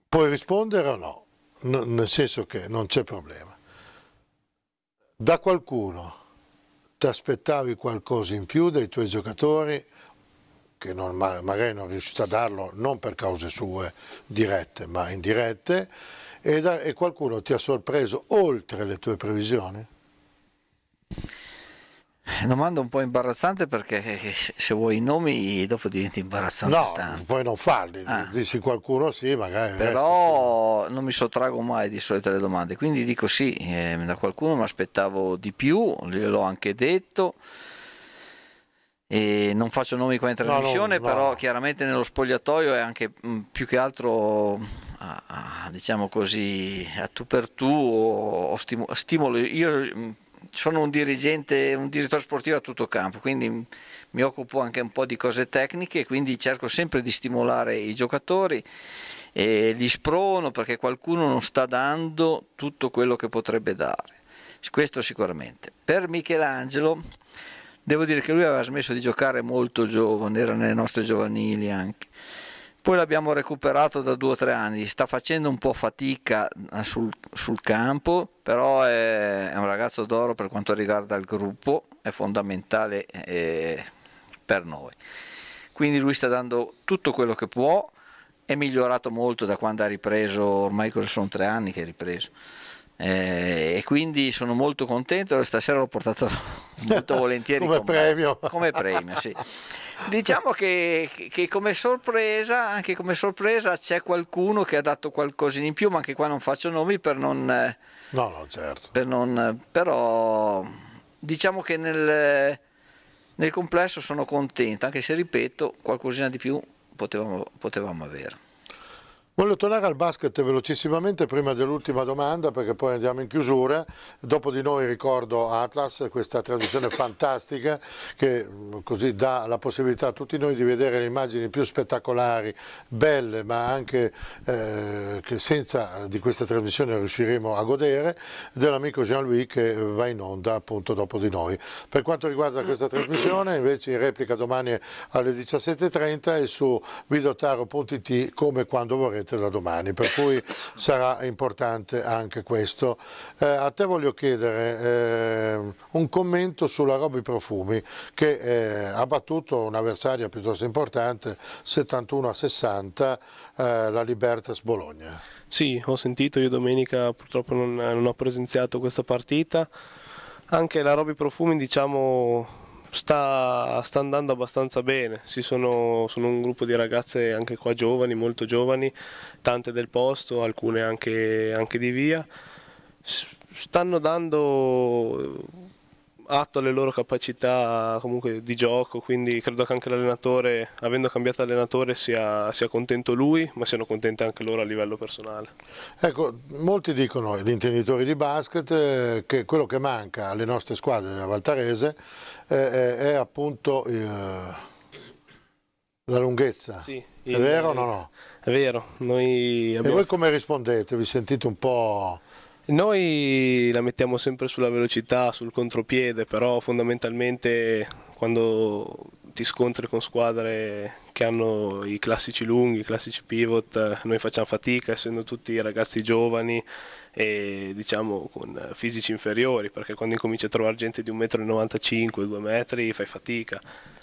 Puoi rispondere o no? N nel senso che non c'è problema. Da qualcuno ti aspettavi qualcosa in più dai tuoi giocatori che non, magari non riuscito a darlo non per cause sue dirette ma indirette e, da, e qualcuno ti ha sorpreso oltre le tue previsioni? Eh, domanda un po' imbarazzante perché eh, se vuoi i nomi dopo diventi imbarazzante. No, tanto. puoi non farli, ah. dici qualcuno sì, magari. Però non mi sottrago mai di solito alle domande, quindi dico sì, eh, da qualcuno mi aspettavo di più, gliel'ho anche detto. E non faccio nomi qua in trasmissione, no, no, no. però chiaramente nello spogliatoio è anche mh, mm, più che altro a, a, diciamo così a tu per tu o, o stimolo, stimolo io mm, sono un dirigente, un direttore sportivo a tutto campo, quindi mi occupo anche un po' di cose tecniche, quindi cerco sempre di stimolare i giocatori e li sprono perché qualcuno non sta dando tutto quello che potrebbe dare, questo sicuramente. Per Michelangelo devo dire che lui aveva smesso di giocare molto giovane, era nelle nostre giovanili anche, poi l'abbiamo recuperato da due o tre anni, sta facendo un po' fatica eh, sul, sul campo, però è, è, un ragazzo d'oro per quanto riguarda il gruppo, è fondamentale eh, per noi. Quindi lui sta dando tutto quello che può, è migliorato molto da quando ha ripreso, ormai sono tre anni che ha ripreso. Eh, e quindi sono molto contento stasera l'ho portato molto volentieri come premio, come premio sì. diciamo che, che, come sorpresa anche come sorpresa c'è qualcuno che ha dato qualcosina in più ma anche qua non faccio nomi per non no eh, no certo per non, però diciamo che nel, nel complesso sono contento anche se ripeto qualcosina di più potevamo, potevamo avere Voglio tornare al basket velocissimamente prima dell'ultima domanda perché poi andiamo in chiusura. Dopo di noi ricordo Atlas, questa traduzione fantastica che così dà la possibilità a tutti noi di vedere le immagini più spettacolari, belle, ma anche eh, che senza di questa trasmissione riusciremo a godere, dell'amico Jean-Louis che va in onda appunto dopo di noi. Per quanto riguarda questa trasmissione invece in replica domani alle 17.30 e su videotaro.it come quando vorrete avete da domani, per cui sarà importante anche questo. Eh, a te voglio chiedere eh, un commento sulla Roby Profumi che eh, ha battuto un'avversaria piuttosto importante 71 a 60 eh, la Libertas Bologna. Sì, ho sentito, io domenica purtroppo non, non ho presenziato questa partita. Anche la Roby Profumi diciamo Sta, sta, andando abbastanza bene, sono, sono, un gruppo di ragazze anche qua giovani, molto giovani, tante del posto, alcune anche, anche di via, stanno dando atto alle loro capacità comunque di gioco, quindi credo che anche l'allenatore, avendo cambiato allenatore, sia, sia, contento lui, ma siano contenti anche loro a livello personale. Ecco, molti dicono, gli intenditori di basket, eh, che quello che manca alle nostre squadre della Valtarese eh, eh, è appunto eh, la lunghezza. Sì, è vero o no, no? È vero. Abbiamo... E voi come rispondete? Vi sentite un po'... Noi la mettiamo sempre sulla velocità, sul contropiede, però fondamentalmente quando ti scontri con squadre che hanno i classici lunghi, i classici pivot, eh, noi facciamo fatica, essendo tutti ragazzi giovani e diciamo con fisici inferiori, perché quando incominci a trovare gente di 1,95 m, 2 m, fai fatica.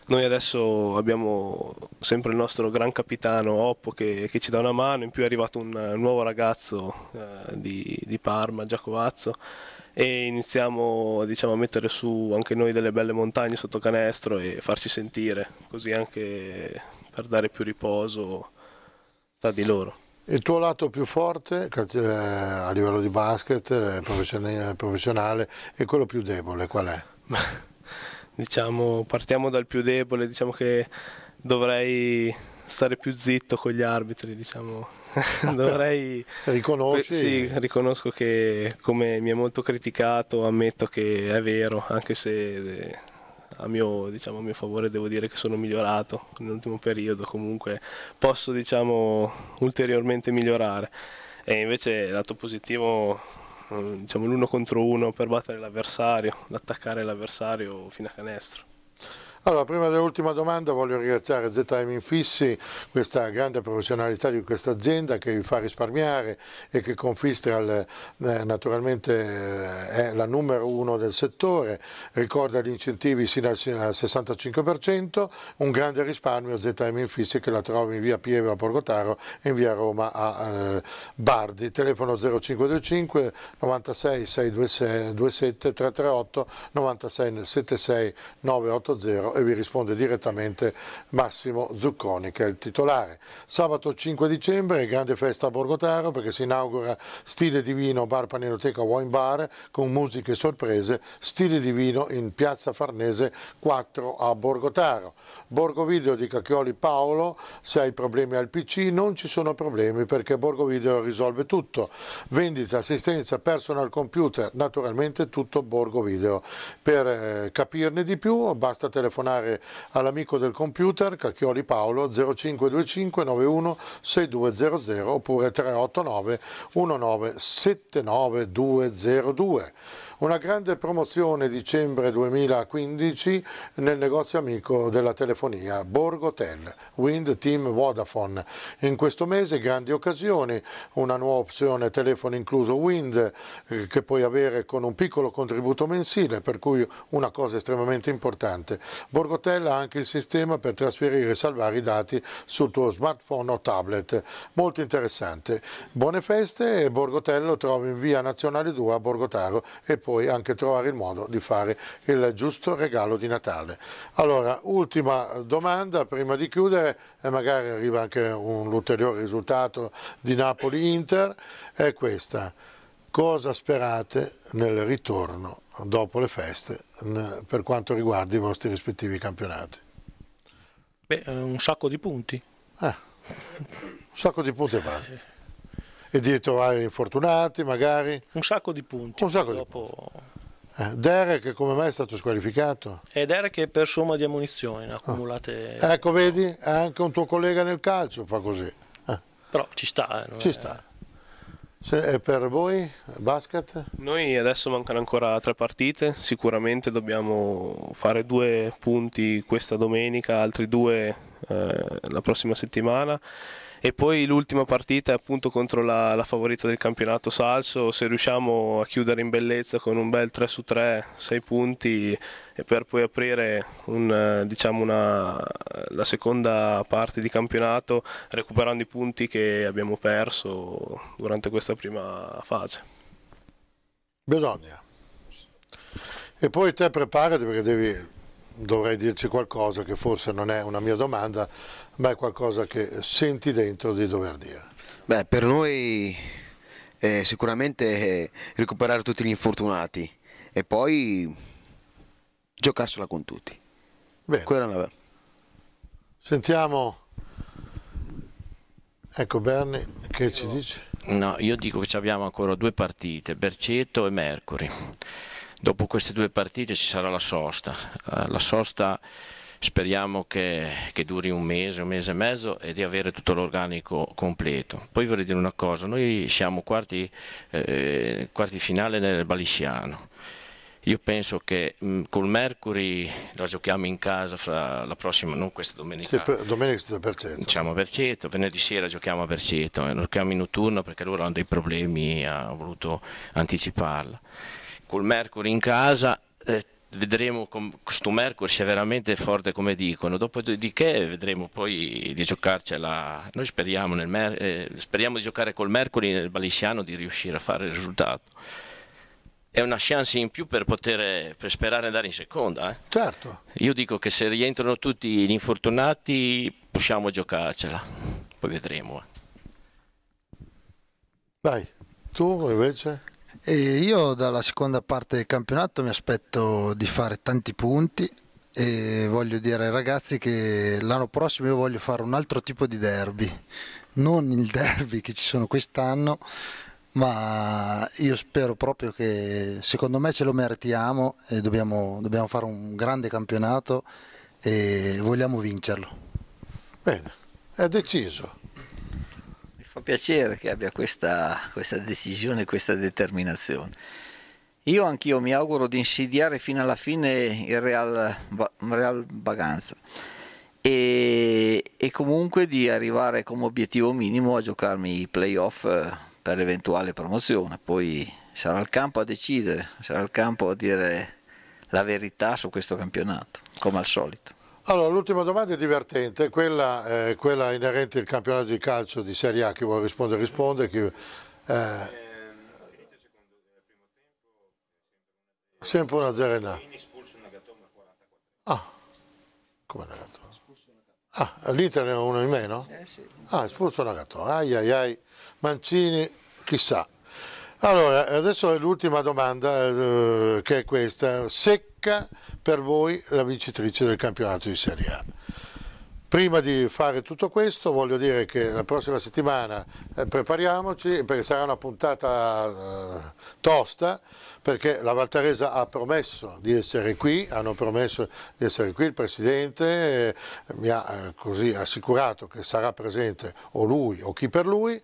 Noi adesso abbiamo sempre il nostro gran capitano Oppo che, che ci dà una mano, in più è arrivato un nuovo ragazzo eh, di, di Parma, Giacovazzo, e iniziamo diciamo, a mettere su anche noi delle belle montagne sotto canestro e farci sentire, così anche per dare più riposo tra di loro. Il tuo lato più forte eh, a livello di basket eh, professionale e quello più debole qual è? diciamo, partiamo dal più debole, diciamo che dovrei stare più zitto con gli arbitri, diciamo. dovrei Riconosci? Sì, riconosco che come mi è molto criticato, ammetto che è vero, anche se eh, a mio, diciamo, a mio, favore devo dire che sono migliorato nell'ultimo periodo, comunque posso diciamo, ulteriormente migliorare. E invece lato positivo, eh, diciamo, l'uno contro uno per battere l'avversario, l'attaccare l'avversario fino a canestro. Allora, prima dell'ultima domanda voglio ringraziare Z-Time Infissi, questa grande professionalità di questa azienda che vi fa risparmiare e che Confistral eh, naturalmente eh, è la numero uno del settore, ricorda gli incentivi sino al 65%, eh, un grande risparmio Z-Time Infissi che la trovi in via Pieve a Borgotaro e in via Roma a eh, Bardi, telefono 0525 96 627 338 96 76 980 e vi risponde direttamente Massimo Zucconi che è il titolare. Sabato 5 dicembre, grande festa a Borgotaro perché si inaugura Stile di Vino Bar Paninoteca Wine Bar con musiche sorprese, Stile di Vino in Piazza Farnese 4 a Borgotaro. Borgovideo di Cacchioli Paolo, se hai problemi al PC non ci sono problemi perché Borgo Video risolve tutto. Vendita, assistenza, personal computer, naturalmente tutto Borgo Video. Per eh, capirne di più basta telefonare telefonare all'amico del computer Cacchioli Paolo 0525 91 6200 oppure 389 19 79202. Una grande promozione dicembre 2015 nel negozio amico della telefonia Borgo Hotel, Wind Team Vodafone. In questo mese grandi occasioni, una nuova opzione telefono incluso Wind eh, che puoi avere con un piccolo contributo mensile, per cui una cosa estremamente importante. Borgo Hotel ha anche il sistema per trasferire e salvare i dati sul tuo smartphone o tablet. Molto interessante. Buone feste e lo trovi in via Nazionale 2 a Borgotaro e poi poi anche trovare il modo di fare il giusto regalo di Natale. Allora, ultima domanda prima di chiudere e magari arriva anche un ulteriore risultato di Napoli-Inter, è questa. Cosa sperate nel ritorno dopo le feste per quanto riguarda i vostri rispettivi campionati? Beh, eh, un sacco di punti. Eh, un sacco di punti e base e di ritrovare infortunati magari. Un sacco di punti. Un sacco dopo... di punti. Eh, Derek come mai è stato squalificato? E Derek è per somma di ammunizioni ah. accumulate. Ah. Ecco, vedi, anche un tuo collega nel calcio fa così. Eh. Però ci sta. Eh, ci è... sta. Se, e per voi, basket? Noi adesso mancano ancora tre partite, sicuramente dobbiamo fare due punti questa domenica, altri due eh, la prossima settimana e poi l'ultima partita è appunto contro la, la favorita del campionato Salso, se riusciamo a chiudere in bellezza con un bel 3 su 3, 6 punti e per poi aprire un, eh, diciamo una, la seconda parte di campionato recuperando i punti che abbiamo perso durante questa prima fase. Bisogna. E poi te preparati perché devi, dovrai dirci qualcosa che forse non è una mia domanda, ma è qualcosa che senti dentro di dover dire. Beh, per noi eh, sicuramente eh, recuperare tutti gli infortunati e poi giocarsela con tutti. Bene. Sentiamo, ecco Berni, che ci dice? No, io dico che abbiamo ancora due partite, Berceto e Mercury. Dopo queste due partite ci sarà la sosta. Eh, la sosta speriamo che, che, duri un mese, un mese e mezzo e di avere tutto l'organico completo. Poi vorrei dire una cosa, noi siamo quarti, eh, quarti finale nel Balisciano, io penso che mh, mm, col Mercury la giochiamo in casa fra la prossima, non questa domenica. Sì, per, domenica Berceto. Diciamo a Berceto, venerdì sera giochiamo a Berceto, eh, giochiamo in notturno perché loro hanno dei problemi, ha voluto anticiparla. Col Mercury in casa eh, vedremo com- sto Mercury se è veramente forte come dicono, dopodiché vedremo poi di giocarcela, noi speriamo, mer- eh, speriamo di giocare col Mercury nel Balissiano di riuscire a fare il risultato. È una chance in più per poter per sperare di andare in seconda. Eh. Certo. Io dico che se rientrano tutti gli infortunati possiamo giocarcela, poi vedremo. Eh. Vai, tu invece? E io dalla seconda parte del campionato mi aspetto di fare tanti punti e voglio dire ai ragazzi che l'anno prossimo io voglio fare un altro tipo di derby, non il derby che ci sono quest'anno, ma io spero proprio che secondo me ce lo meritiamo e dobbiamo, dobbiamo fare un grande campionato e vogliamo vincerlo. Bene, è deciso fa piacere che abbia questa, questa decisione, questa determinazione. Io anch'io mi auguro di insidiare fino alla fine il Real, Real Baganza e, e comunque di arrivare come obiettivo minimo a giocarmi i playoff eh, per l'eventuale promozione. Poi sarà il campo a decidere, sarà il campo a dire la verità su questo campionato, come al solito. Allora, l'ultima domanda è divertente, quella, eh, quella, inerente al campionato di calcio di Serie A, chi vuole rispondere risponde. Chi, eh, sempre una zero in A. Ah, come Nagato? Ah, all'Inter ne uno in meno? Eh, ah, espulso Nagato, ai ai ai, Mancini, chissà. Allora, adesso è l'ultima domanda eh, che è questa. Se tocca per voi la vincitrice del campionato di Serie A. Prima di fare tutto questo voglio dire che la prossima settimana eh, prepariamoci perché sarà una puntata eh, tosta perché la Valtaresa ha promesso di essere qui, hanno promesso di essere qui, il Presidente eh, mi ha eh, così assicurato che sarà presente o lui o chi per lui,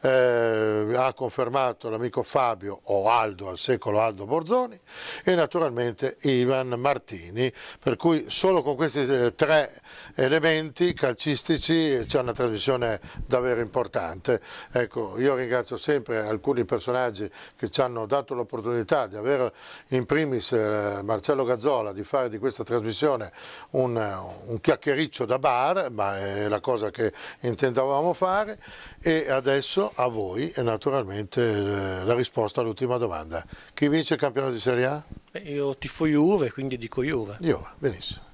eh, ha confermato l'amico Fabio o Aldo, al secolo Aldo Borzoni e naturalmente Ivan Martini, per cui solo con questi eh, tre elementi calcistici c'è una trasmissione davvero importante. Ecco, io ringrazio sempre alcuni personaggi che ci hanno dato l'opportunità di avere in primis eh, Marcello Gazzola di fare di questa trasmissione un, eh, un chiacchiericcio da bar, ma è la cosa che intendavamo fare, e adesso a voi naturalmente eh, la risposta all'ultima domanda. Chi vince il campionato di Serie A? Io tifo Juve, quindi dico Juve. Juve, benissimo.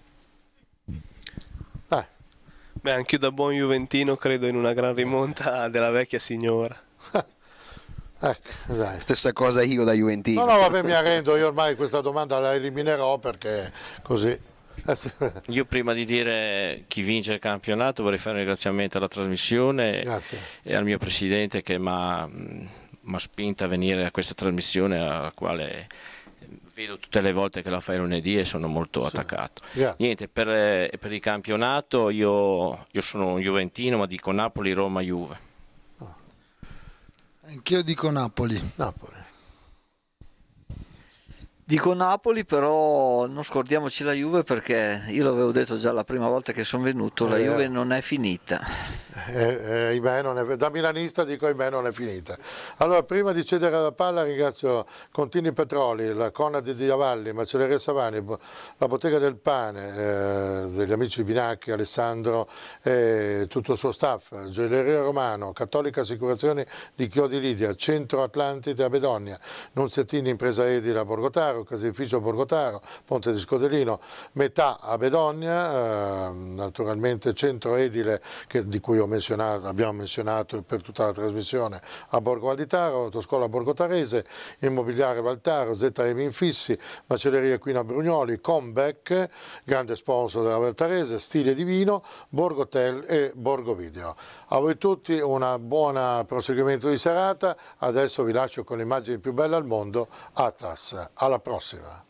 Dai. Beh, anche io da buon Juventino credo in una gran rimonta della vecchia signora. Ecco, dai. Stessa cosa io da Juventino. No, no, vabbè, mi arrendo, io ormai questa domanda la eliminerò perché così. Io prima di dire chi vince il campionato vorrei fare un ringraziamento alla trasmissione Grazie. e al mio presidente che mi mm, ha spinto a venire a questa trasmissione alla quale vedo tutte le volte che la fai lunedì e sono molto sì. attaccato. Grazie. Niente, per, eh, per, il campionato io, io sono un Juventino ma dico Napoli, Roma, Juve. Anch'io dico Napoli. Napoli. Dico Napoli, però non scordiamoci la Juve perché io l'avevo detto già la prima volta che sono venuto, la eh, Juve eh. non è finita. Eh, eh, è, da milanista dico ahimè non è finita. Allora, prima di cedere la palla ringrazio Contini Petroli, la Cona di Diavalli, Macelleria Savani, la Bottega del Pane, eh, degli amici Binacchi, Alessandro e tutto il suo staff, Gioielleria Romano, Cattolica Assicurazioni di Chiodi Lidia, Centro Atlantide a Bedonia, Nunziatini Impresa Edi, Edila Borgotaro, Borgotaro, Caseificio Borgotaro, Ponte di Scoderino, metà a Bedogna, ehm, naturalmente centro edile che, di cui menzionato, abbiamo menzionato per tutta la trasmissione a Borgo Alitaro, Autoscuola Borgotarese, Immobiliare Valtaro, ZM Infissi, Macelleria Quina Brugnoli, Combeck, grande sponsor della Valtarese, Stile di Vino, Borgo e Borgo Video. A voi tutti un buon proseguimento di serata, adesso vi lascio con l'immagine più bella al mondo, Atlas. Alla prossima. próxima.